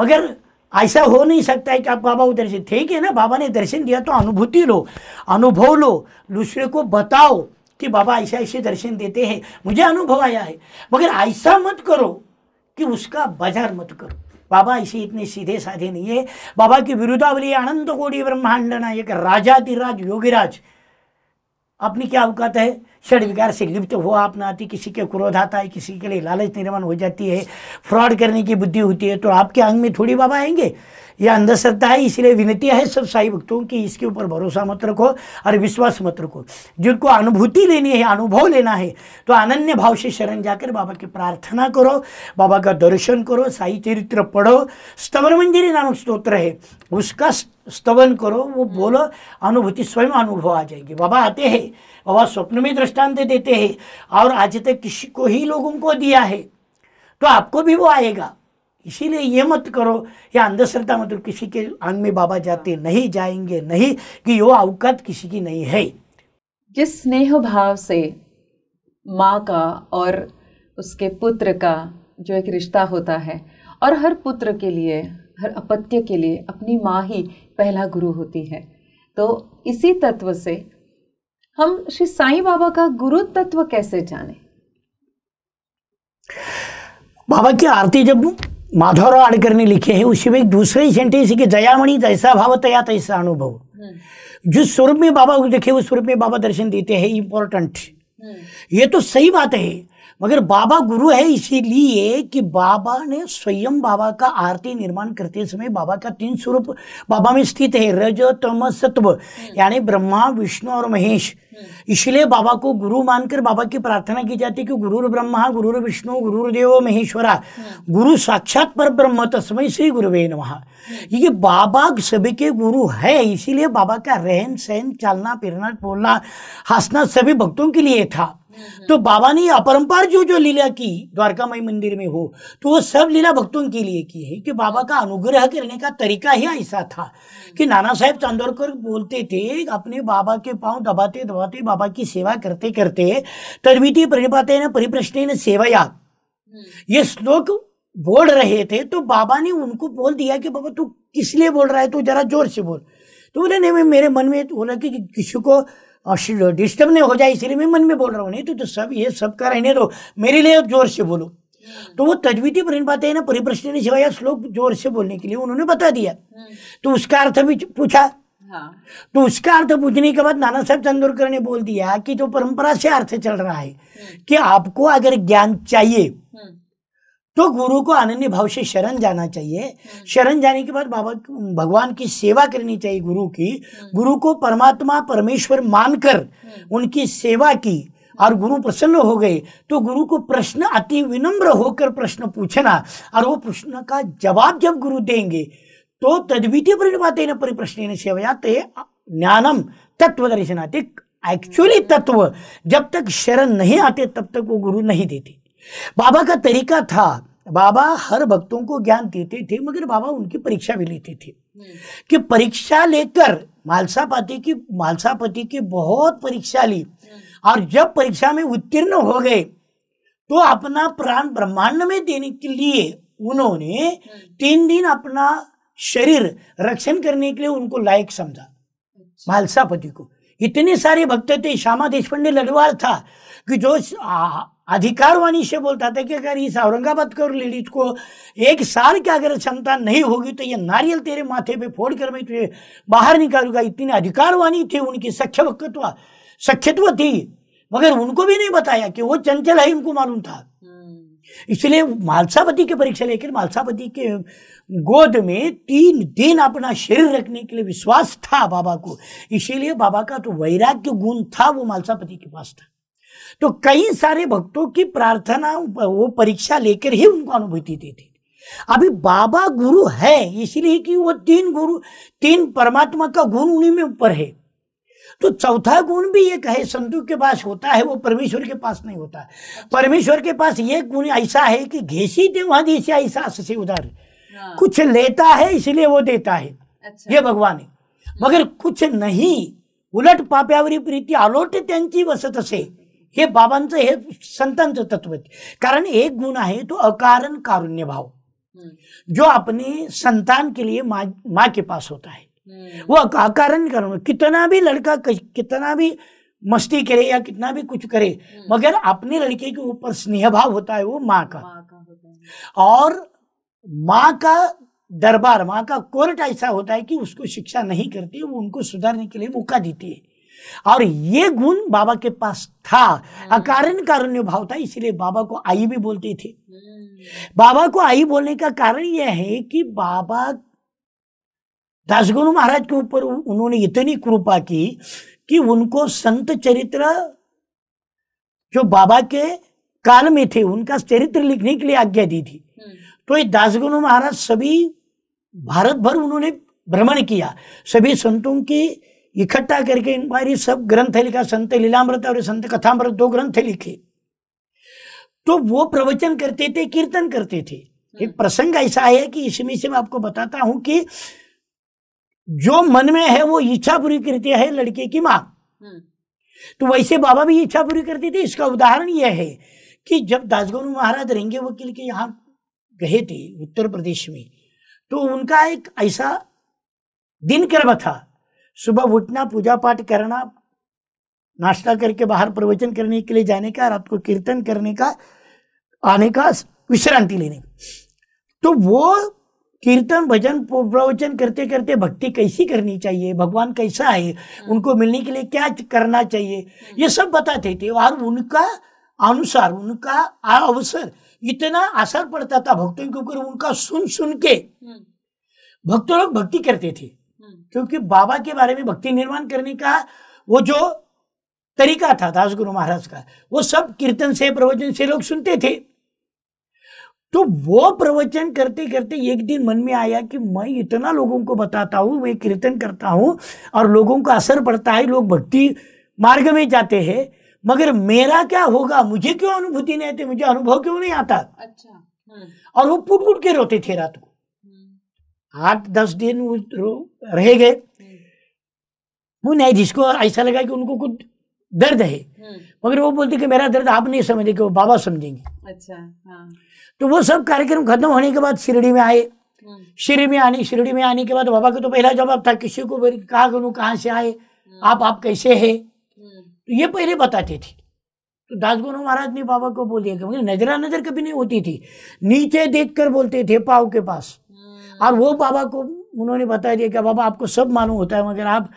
मगर ऐसा हो नहीं सकता है कि आप बाबा को दर्शन ठीक है ना बाबा ने दर्शन दिया तो अनुभूति लो अनुभव लो दूसरे को बताओ कि बाबा ऐसे ऐसे दर्शन देते हैं मुझे अनुभव आया है मगर ऐसा मत करो कि उसका बाजार मत करो बाबा ऐसे इतने सीधे साधे नहीं है बाबा की विरुद्धावली अनंत कोड़ी ब्रह्मांड ना एक तिराज योगीराज अपनी क्या अवकात है षड विकार से लिप्त हो आप आती किसी के क्रोध आता है किसी के लिए लालच निर्माण हो जाती है फ्रॉड करने की बुद्धि होती है तो आपके अंग में थोड़ी बाबा आएंगे यह अंधश्रद्धा है इसलिए विनती है सब साई भक्तों की इसके ऊपर भरोसा मत रखो और विश्वास मत रखो जिनको अनुभूति लेनी है अनुभव लेना है तो अनन्य भाव से शरण जाकर बाबा की प्रार्थना करो बाबा का दर्शन करो साई चरित्र पढ़ो स्तवन मंजरी नामक स्त्रोत्र है उसका स्तवन करो वो बोलो अनुभूति स्वयं अनुभव आ जाएगी बाबा आते हैं बाबा स्वप्न में दृष्टांत देते हैं और आज तक किसी को ही लोगों को दिया है तो आपको भी वो आएगा इसीलिए ये मत करो या अंधश्रद्धा मतलब किसी के आंग में बाबा जाते हाँ। नहीं जाएंगे नहीं कि वो अवकात किसी की नहीं है जिस स्नेह भाव से माँ का और उसके पुत्र का जो एक रिश्ता होता है और हर पुत्र के लिए हर अपत्य के लिए अपनी माँ ही पहला गुरु होती है तो इसी तत्व से हम श्री साई बाबा का गुरु तत्व कैसे जाने बाबा की आरती जब माधवराव आडकर ने लिखे है उसी में एक दूसरे सेंटेंस कि जयामणि जैसा भाव तया तैसा अनुभव हम्म। जिस स्वरूप में बाबा को देखे उस स्वरूप में बाबा दर्शन देते हैं इम्पोर्टेंट हम्म। ये तो सही बात है मगर बाबा गुरु है इसीलिए कि बाबा ने स्वयं बाबा का आरती निर्माण करते समय बाबा का तीन स्वरूप बाबा में स्थित है रज तम सत्व हम्म। यानी ब्रह्मा विष्णु और महेश हम्म। इसलिए बाबा को गुरु मानकर बाबा की प्रार्थना की जाती है कि गुरुर ब्रह्मा गुरुर विष्णु गुरुर्देव महेश्वरा हम्म। गुरु साक्षात पर ब्रह्म तस्मय श्री गुरु नमः ये बाबा सभी के गुरु है इसीलिए बाबा का रहन सहन चलना फिरना बोलना हंसना सभी भक्तों के लिए था तो बाबा ने अपरंपार जो जो लीला की द्वारका मई मंदिर में हो तो वो सब लीला भक्तों के लिए की है कि बाबा का अनुग्रह करने का तरीका ही ऐसा था हम्म। कि नाना साहेब चांदोरकर बोलते थे अपने बाबा के पांव दबाते दबाते बाबा की सेवा करते करते तदमिति परिपाते न परिप्रश्न न सेवया हम्म। ये श्लोक बोल रहे थे तो बाबा ने उनको बोल दिया कि बाबा तू किस लिए बोल रहा है तू जरा जोर से बोल तो बोले नहीं मेरे मन में तो बोला कि किसी को और डिस्टर्ब नहीं हो जाए इसलिए मैं मन में बोल रहा हूँ नहीं तो, तो सब ये सब का रहने दो मेरे लिए जोर से बोलो हम्म। तो वो तजवीदी प्रेम बातें ना परिप्रश्न ने सिवाया श्लोक जोर से बोलने के लिए उन्होंने बता दिया हम्म। तो उसका अर्थ भी पूछा हाँ। तो उसका अर्थ पूछने के बाद नाना साहब चंदोरकर ने बोल दिया कि जो परंपरा से अर्थ चल रहा है हम्म। कि आपको अगर ज्ञान चाहिए तो गुरु को अनन्य भाव से शरण जाना चाहिए हम्म। शरण जाने के बाद बाबा भगवान की सेवा करनी चाहिए गुरु की हम्म। गुरु को परमात्मा परमेश्वर मानकर हम्म। उनकी सेवा की और गुरु प्रसन्न हो गए तो गुरु को प्रश्न अति विनम्र होकर प्रश्न पूछना और वो प्रश्न का जवाब जब गुरु देंगे तो तद्वितीय परिणाम न परिप्रश्न सेवया ते ज्ञानम तत्व दर्शनाते एक्चुअली तत्व जब तक शरण नहीं आते तब तक वो गुरु नहीं देते बाबा का तरीका था बाबा हर भक्तों को ज्ञान देते थे मगर बाबा उनकी परीक्षा भी लेते थे हम्म। कि परीक्षा लेकर मालसापति की मालसापति की बहुत परीक्षा ली हम्म। और जब परीक्षा में उत्तीर्ण हो गए तो अपना प्राण ब्रह्मांड में देने के लिए उन्होंने हम्म। तीन दिन अपना शरीर रक्षण करने के लिए उनको लायक समझा अच्छा। मालसापति को इतने सारे भक्त थे श्यामा देशपंडे लडवाल था कि जो अधिकार वाणी से बोलता था कि अगर इस औरंगाबाद और लेडीज को एक साल की अगर क्षमता नहीं होगी तो ये नारियल तेरे माथे पे फोड़ कर मैं तुझे बाहर निकालूंगा इतनी वाणी थी उनकी सख्य वक्तत्व सख्यत्व थी मगर उनको भी नहीं बताया कि वो चंचल है उनको मालूम था हम्म। इसलिए मालसापति की परीक्षा लेकर मालसापति के गोद में तीन दिन अपना शरीर रखने के लिए विश्वास था बाबा को इसीलिए बाबा का तो वैराग्य गुण था वो मालसापति के पास था तो कई सारे भक्तों की प्रार्थना वो परीक्षा लेकर ही उनको अनुभूति देती अभी बाबा गुरु है इसलिए कि वो तीन गुरु तीन परमात्मा का गुण उन्हीं में ऊपर है तो चौथा गुण भी एक है संतु के पास होता है वो परमेश्वर के पास नहीं होता परमेश्वर के पास ये गुण ऐसा है कि घेसी दे वहां जैसे ऐसा से उधर हाँ। कुछ लेता है इसलिए वो देता है अच्छा। ये भगवान है मगर कुछ नहीं उलट पाप्यावरी प्रीति आलोट त्यांची वसत से हे बाबांच हे संतांचं तत्व कारण एक गुण आहे तो अकारण कारुण्य भाव हम्म. जो अपने संतान के लिए माँ माँ के पास होता है हम्म. वो अकारण कारुण्य कितना भी लड़का कितना भी मस्ती करे या कितना भी कुछ करे हम्म. मगर अपने लड़के के ऊपर स्नेह भाव होता है वो माँ का और माँ का दरबार माँ का कोर्ट ऐसा होता है कि उसको शिक्षा नहीं करती वो उनको सुधारने के लिए मौका देती है और ये गुण बाबा के पास था हम्म। अकारण कारुण्य भाव था इसलिए बाबा को आई भी बोलते थे हम्म। बाबा को आई बोलने का कारण यह है कि बाबा दासगुरु महाराज के ऊपर उन्होंने इतनी कृपा की कि उनको संत चरित्र जो बाबा के काल में थे उनका चरित्र लिखने के लिए आज्ञा दी थी हम्म। तो ये दासगुरु महाराज सभी भारत भर उन्होंने भ्रमण किया सभी संतों की इकट्ठा करके इन बारी सब ग्रंथ लिखा संत लीलामृत और संत कथामृत दो ग्रंथ लिखे तो वो प्रवचन करते थे कीर्तन करते थे एक हम्म। प्रसंग ऐसा है कि इसमें से मैं आपको बताता हूं कि जो मन में है वो इच्छा पूरी करती है लड़के की माँ हम्म। तो वैसे बाबा भी इच्छा पूरी करती थी इसका उदाहरण यह है कि जब दासगौर महाराज रहेंगे वकील के यहाँ गए थे उत्तर प्रदेश में तो उनका एक ऐसा दिन क्रम था सुबह उठना पूजा पाठ करना नाश्ता करके बाहर प्रवचन करने के लिए जाने का रात को कीर्तन करने का आने का विश्रांति लेने तो वो कीर्तन भजन प्रवचन करते करते भक्ति कैसी करनी चाहिए भगवान कैसा है हम्म। उनको मिलने के लिए क्या करना चाहिए हम्म। ये सब बताते थे और उनका अनुसार उनका अवसर इतना असर पड़ता था भक्तों के ऊपर उनका सुन सुन के हम्म। भक्तों लोग भक्ति करते थे क्योंकि बाबा के बारे में भक्ति निर्माण करने का वो जो तरीका था दास गुरु महाराज का वो सब कीर्तन से प्रवचन से लोग सुनते थे तो वो प्रवचन करते करते एक दिन मन में आया कि मैं इतना लोगों को बताता हूँ मैं कीर्तन करता हूँ और लोगों का असर पड़ता है लोग भक्ति मार्ग में जाते हैं मगर मेरा क्या होगा मुझे क्यों अनुभूति नहीं आती मुझे अनुभव क्यों नहीं आता अच्छा हम्म। और वो पुट पुट के रोते थे रात को आठ दस दिन रह गए वो नहीं जिसको ऐसा लगा कि उनको कुछ दर्द है हम्म। मगर वो बोलते कि मेरा दर्द आप नहीं समझे वो बाबा समझेंगे अच्छा हाँ। तो वो सब कार्यक्रम खत्म होने के बाद शिरडी में आए हम्म। शिरडी में आने शिरडी में आने के बाद बाबा का तो पहला जवाब था किसी को कहा करूँ कहाँ से आए हम्म। आप आप कैसे है तो ये पहले बताते थे तो दास गुरु महाराज ने बाबा को बोल दिया कि नजरा नजर कभी नहीं होती थी नीचे देखकर बोलते थे पाव के पास और हाँ। वो बाबा को उन्होंने बता दिया कि बाबा आपको सब मालूम होता है मगर आप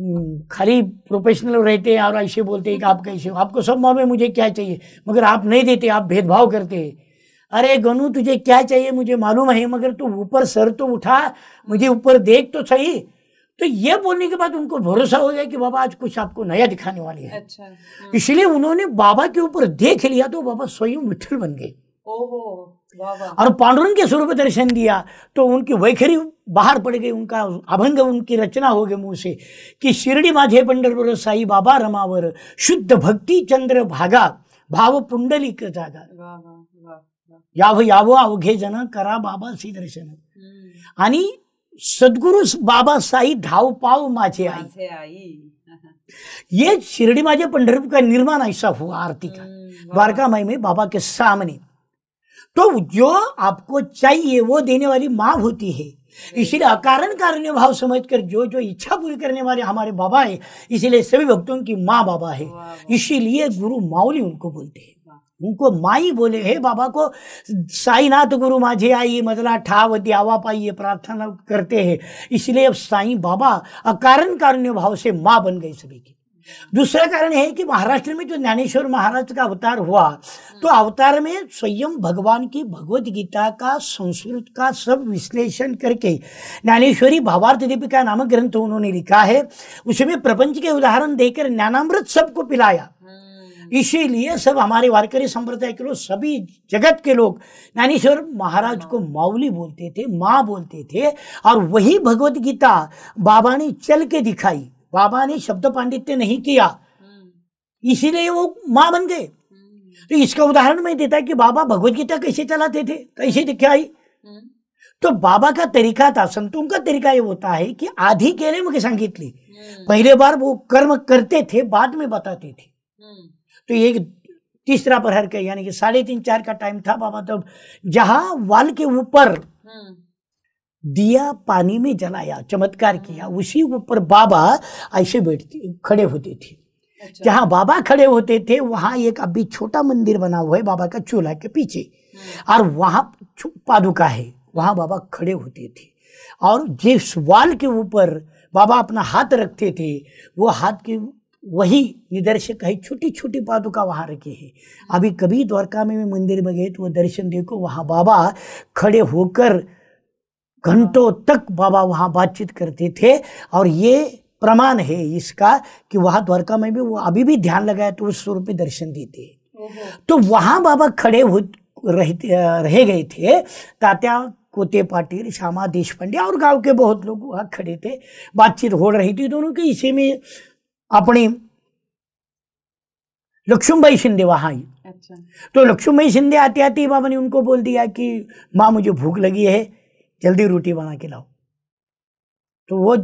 हम्म, खाली प्रोफेशनल रहते हैं और ऐसे बोलते हैं कि आप कैसे हो आपको सब मालूम है मुझे क्या चाहिए मगर आप नहीं देते आप भेदभाव करते हैं अरे गनू तुझे क्या चाहिए मुझे मालूम है मगर तू तो ऊपर सर तो उठा मुझे ऊपर देख तो सही तो ये बोलने के बाद उनको भरोसा हो गया कि बाबा आज कुछ आपको नया दिखाने वाली है अच्छा, हम्म। इसलिए उन्होंने बाबा के ऊपर देख लिया तो बाबा स्वयं विठल बन गए ओहो और पांडुरंग के स्वरूप दर्शन दिया तो उनकी वैखरी बाहर पड़ गई उनका अभंग उनकी रचना हो गई मुंह से कि शिरडी माझे पंढरपुर साई बाबा रमावर शुद्ध भक्ति चंद्र भागा भाव पुंडलिक जागा याव यावो अवघे जन करा बाबा सी दर्शन हम्म। आणि सद्गुरु बाबा साई धाव पाव माझे आई ये शिरडी माझे पंढरपुर का निर्माण ऐसा हुआ आरती का हम्म, द्वारका माई में बाबा के सामने तो जो आपको चाहिए वो देने वाली माँ होती है इसीलिए अकारण कारण भाव समझकर जो जो इच्छा पूरी करने वाले हमारे बाबा है इसीलिए सभी भक्तों की माँ बाबा है इसीलिए गुरु माउली उनको बोलते हैं उनको माई बोले हे बाबा को साईनाथ गुरु माझे आई मतला ठाव दियावा पाई प्रार्थना करते हैं इसलिए अब साईं बाबा अकारण कारण भाव से माँ बन गई सभी की दूसरा कारण है कि महाराष्ट्र में जो ज्ञानेश्वर महाराज का अवतार हुआ तो अवतार में स्वयं भगवान की भगवत गीता का संस्कृत का सब विश्लेषण करके ज्ञानेश्वरी भावार्थ दीपिका नामक ग्रंथ उन्होंने लिखा है उसमें प्रपंच के उदाहरण देकर ज्ञानामृत सबको पिलाया हम्म। इसीलिए सब हमारे वारकरी संप्रदाय के लोग सभी जगत के लोग ज्ञानेश्वर महाराज को हाँ। माउली बोलते थे माँ बोलते थे और वही भगवत गीता बाबा ने चल के दिखाई बाबा ने शब्द पांडित्य नहीं किया हम्म। इसीलिए वो माँ बन गए हम्म। तो इसका उदाहरण मैं देता है कि बाबा भगवत गीता कैसे चलाते थे कैसे दिखाई हम्म। तो बाबा का तरीका था संतों का तरीका ये होता है कि आधी केले संगीत ली पहले बार वो कर्म करते थे बाद में बताते थे तो ये तीसरा प्रहर के यानी कि साढ़े तीन चार का टाइम था बाबा तब तो जहां वाल के ऊपर दिया पानी में जलाया चमत्कार किया उसी ऊपर बाबा ऐसे बैठते खड़े होते थे अच्छा। जहाँ बाबा खड़े होते थे वहाँ एक अभी छोटा मंदिर बना हुआ है बाबा का चूल्हा के पीछे हम्म। और वहाँ पादुका है वहाँ बाबा खड़े होते थे और जिस वाल के ऊपर बाबा अपना हाथ रखते थे वो हाथ के वही निदर्शक है छोटी छोटी पादुका वहाँ रखी है हम्म। अभी कभी द्वारका में मंदिर में गए तो वो दर्शन देखो वहाँ बाबा खड़े होकर घंटों तक बाबा वहाँ बातचीत करते थे और ये प्रमाण है इसका कि वहाँ द्वारका में भी वो अभी भी ध्यान लगाए तो उस स्वरूप में दर्शन देते तो वहाँ बाबा खड़े हो रह गए थे तात्या कोते पाटिल श्यामा देश पांडे और गांव के बहुत लोग वहाँ खड़े थे बातचीत हो रही थी दोनों के इसी में अपनी लक्ष्मीबाई शिंदे वहाँ आई अच्छा। तो लक्ष्मीबाई शिंदे आते आते बाबा ने उनको बोल दिया कि माँ मुझे भूख लगी है जल्दी रोटी बना के लाओ तो वो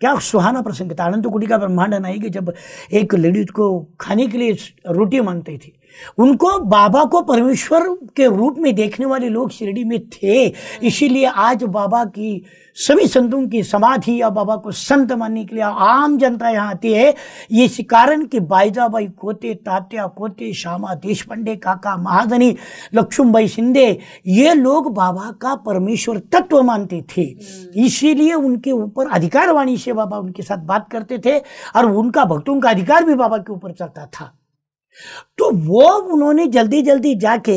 क्या सुहाना प्रसंग था अनंत कुटी का ब्रह्मांड है नहीं कि जब एक लेडीज को खाने के लिए रोटी मांगती थी उनको बाबा को परमेश्वर के रूप में देखने वाले लोग शिरडी में थे इसीलिए आज बाबा की सभी संतों की समाधि या बाबा को संत मानने के लिए आम जनता यहाँ आती है ये इस कारण कि बाईजाबाई कोते तात्या कोते श्यामा देश पांडे काका महाजनी लक्ष्मणबाई शिंदे ये लोग बाबा का परमेश्वर तत्व मानते थे हम्म। इसीलिए उनके ऊपर अधिकारवाणी से बाबा उनके साथ बात करते थे और उनका भक्तों का अधिकार भी बाबा के ऊपर चलता था तो वो उन्होंने जल्दी जल्दी जाके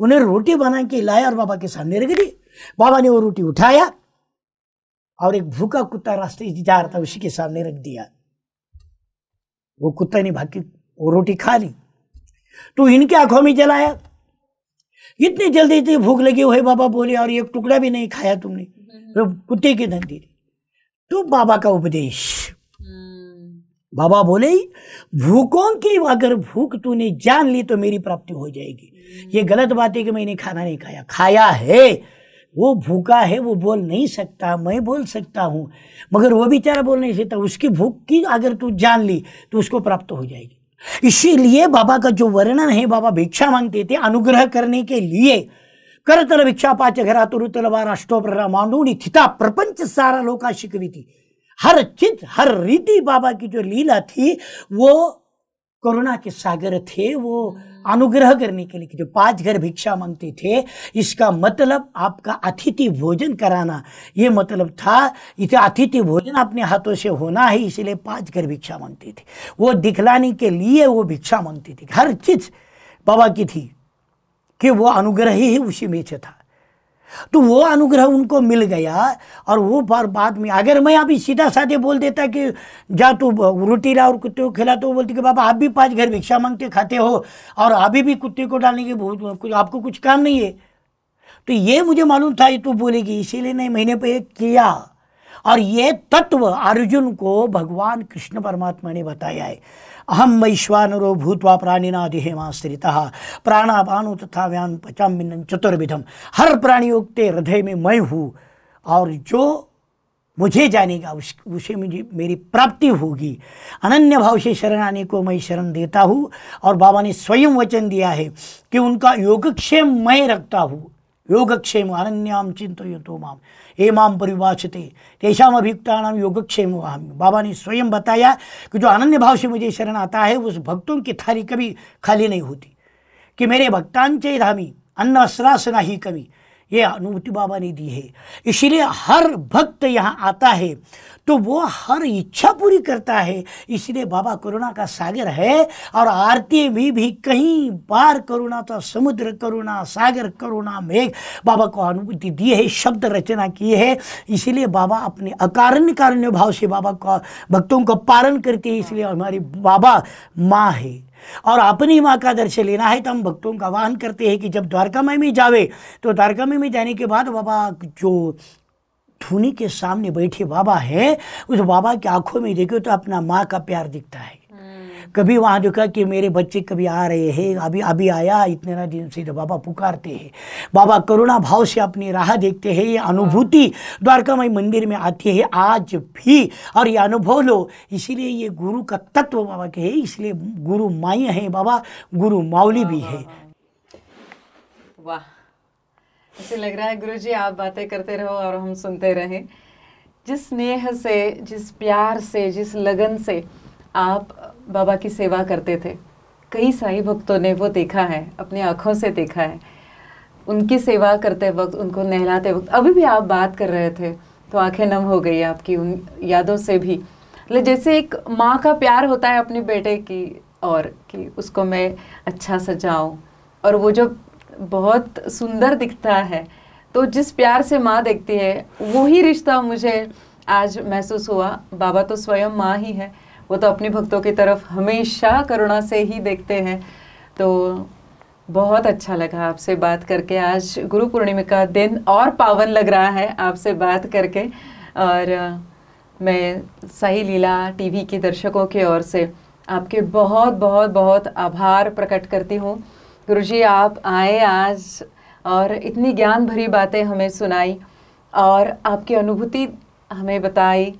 उन्हें रोटी बना के लाया और बाबा के सामने रख दी बाबा ने वो रोटी उठाया और एक भूखा कुत्ता रास्ते जा रहा था उसी के सामने रख दिया वो कुत्ता ने भाग वो रोटी खा ली तो इनके आंखों में जलाया इतनी जल्दी इतनी भूख लगी हुई बाबा बोले और एक टुकड़ा भी नहीं खाया तुमने हम्म। तो कुत्ते की धन दी तो बाबा का उपदेश बाबा बोले भूखों की अगर भूख तूने जान ली तो मेरी प्राप्ति हो जाएगी ये गलत बात है कि मैंने खाना नहीं खाया खाया है वो भूखा है वो बोल नहीं सकता मैं बोल सकता हूँ मगर वो बेचारा बोल नहीं सकता उसकी भूख की अगर तू जान ली तो उसको प्राप्त हो जाएगी इसीलिए बाबा का जो वर्णन है बाबा भिक्षा मांगते थे अनुग्रह करने के लिए कर तल भिक्षा पाच घरा तुरु तलवार अष्टोप्रहरा थिता प्रपंच सारा लोका शिकवी थी हर चित हर रीति बाबा की जो लीला थी वो करुणा के सागर थे वो अनुग्रह करने के लिए जो पांच घर भिक्षा मांगते थे इसका मतलब आपका अतिथि भोजन कराना ये मतलब था इसे अतिथि भोजन अपने हाथों से होना है इसलिए पांच घर भिक्षा मांगते थे वो दिखलाने के लिए वो भिक्षा मांगते थे हर चीज बाबा की थी कि वो अनुग्रह ही उसी में से था तो वो अनुग्रह उनको मिल गया और वो बार बाद में अगर मैं अभी सीधा साधे बोल देता कि जा तू रोटी ला और कुत्ते को खिला तो बोलती कि बाबा आप भी पाँच घर भिक्षा मांगते खाते हो और अभी भी कुत्ते को डालने की बहुत कुछ आपको कुछ काम नहीं है तो ये मुझे मालूम था ये तू बोलेगी इसीलिए नहीं महीने पर तो किया और ये तत्व अर्जुन को भगवान कृष्ण परमात्मा ने बताया है अहम वैश्वानरो भूतवा प्राणिना देहेमाश्रिता प्राणापानु तथा व्यान पचाम चतुर्विधम हर प्राणियोक्ते हृदय में मैं हूँ और जो मुझे जानेगा उस उसे मुझे मेरी प्राप्ति होगी अनन्य भाव से शरण आने को मैं शरण देता हूँ और बाबा ने स्वयं वचन दिया है कि उनका योगक्षेम मैं रखता हूँ योगक्षेम अनन्याम चिंतो तो माम ये माम परिभाषते तेषाम अभियुक्ता योगक्षेम वाहम बाबा ने स्वयं बताया कि जो अनन्य भाव से मुझे शरण आता है उस भक्तों की थाली कभी खाली नहीं होती कि मेरे भक्तांचे धामी अन्न ना ही कभी ये अनुभूति बाबा ने दी है इसीलिए हर भक्त यहाँ आता है तो वो हर इच्छा पूरी करता है इसलिए बाबा करुणा का सागर है और आरती में भी, भी कहीं बार करुणा तो समुद्र करुणा सागर करुणा मेघ बाबा को अनुभूति दी है शब्द रचना की है इसीलिए बाबा अपने अकारण कारण्य भाव से बाबा का भक्तों को पालन करते हैं इसलिए हमारी बाबा माँ है और अपनी माँ का दर्शन लेना है तो हम भक्तों का आह्वान करते हैं कि जब द्वारका में जावे तो द्वारका में जाने के बाद बाबा जो थूनी के सामने बैठे बाबा हैं उस बाबा की आंखों में देखो तो अपना माँ का प्यार दिखता है हम्म। कभी वहाँ देखा कि मेरे बच्चे कभी आ रहे हैं अभी अभी आया इतने ना दिन से तो बाबा पुकारते हैं बाबा करुणा भाव से अपनी राह देखते हैं ये अनुभूति द्वारकामय मंदिर में आती है आज भी और ये अनुभव लो इसीलिए ये गुरु का तत्व बाबा के है इसलिए गुरु माई है बाबा गुरु माउली भी है वाह ऐसे लग रहा है गुरु जी आप बातें करते रहो और हम सुनते रहें जिस स्नेह से जिस प्यार से जिस लगन से आप बाबा की सेवा करते थे कई साई भक्तों ने वो देखा है अपनी आँखों से देखा है उनकी सेवा करते वक्त उनको नहलाते वक्त अभी भी आप बात कर रहे थे तो आंखें नम हो गई आपकी उन यादों से भी मतलब जैसे एक माँ का प्यार होता है अपने बेटे की और कि उसको मैं अच्छा सजाऊं और वो जो बहुत सुंदर दिखता है तो जिस प्यार से माँ देखती है वही रिश्ता मुझे आज महसूस हुआ बाबा तो स्वयं माँ ही है वो तो अपने भक्तों की तरफ हमेशा करुणा से ही देखते हैं तो बहुत अच्छा लगा आपसे बात करके आज गुरु पूर्णिमा का दिन और पावन लग रहा है आपसे बात करके और मैं सही लीला टीवी के दर्शकों की ओर से आपके बहुत बहुत बहुत आभार प्रकट करती हूँ गुरु जी आप आए आज और इतनी ज्ञान भरी बातें हमें सुनाई और आपकी अनुभूति हमें बताई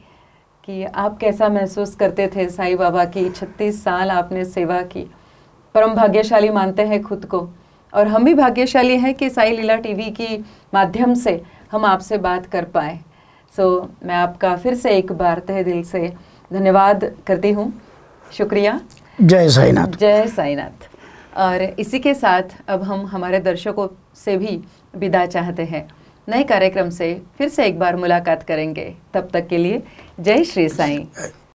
कि आप कैसा महसूस करते थे साईं बाबा की छत्तीस साल आपने सेवा की परम भाग्यशाली मानते हैं खुद को और हम भी भाग्यशाली हैं कि साई लीला टीवी की माध्यम से हम आपसे बात कर पाए सो so, मैं आपका फिर से एक बार तहे दिल से धन्यवाद करती हूँ शुक्रिया जय साईनाथ जय साईनाथ और इसी के साथ अब हम हमारे दर्शकों से भी विदा चाहते हैं नए कार्यक्रम से फिर से एक बार मुलाकात करेंगे तब तक के लिए जय श्री साई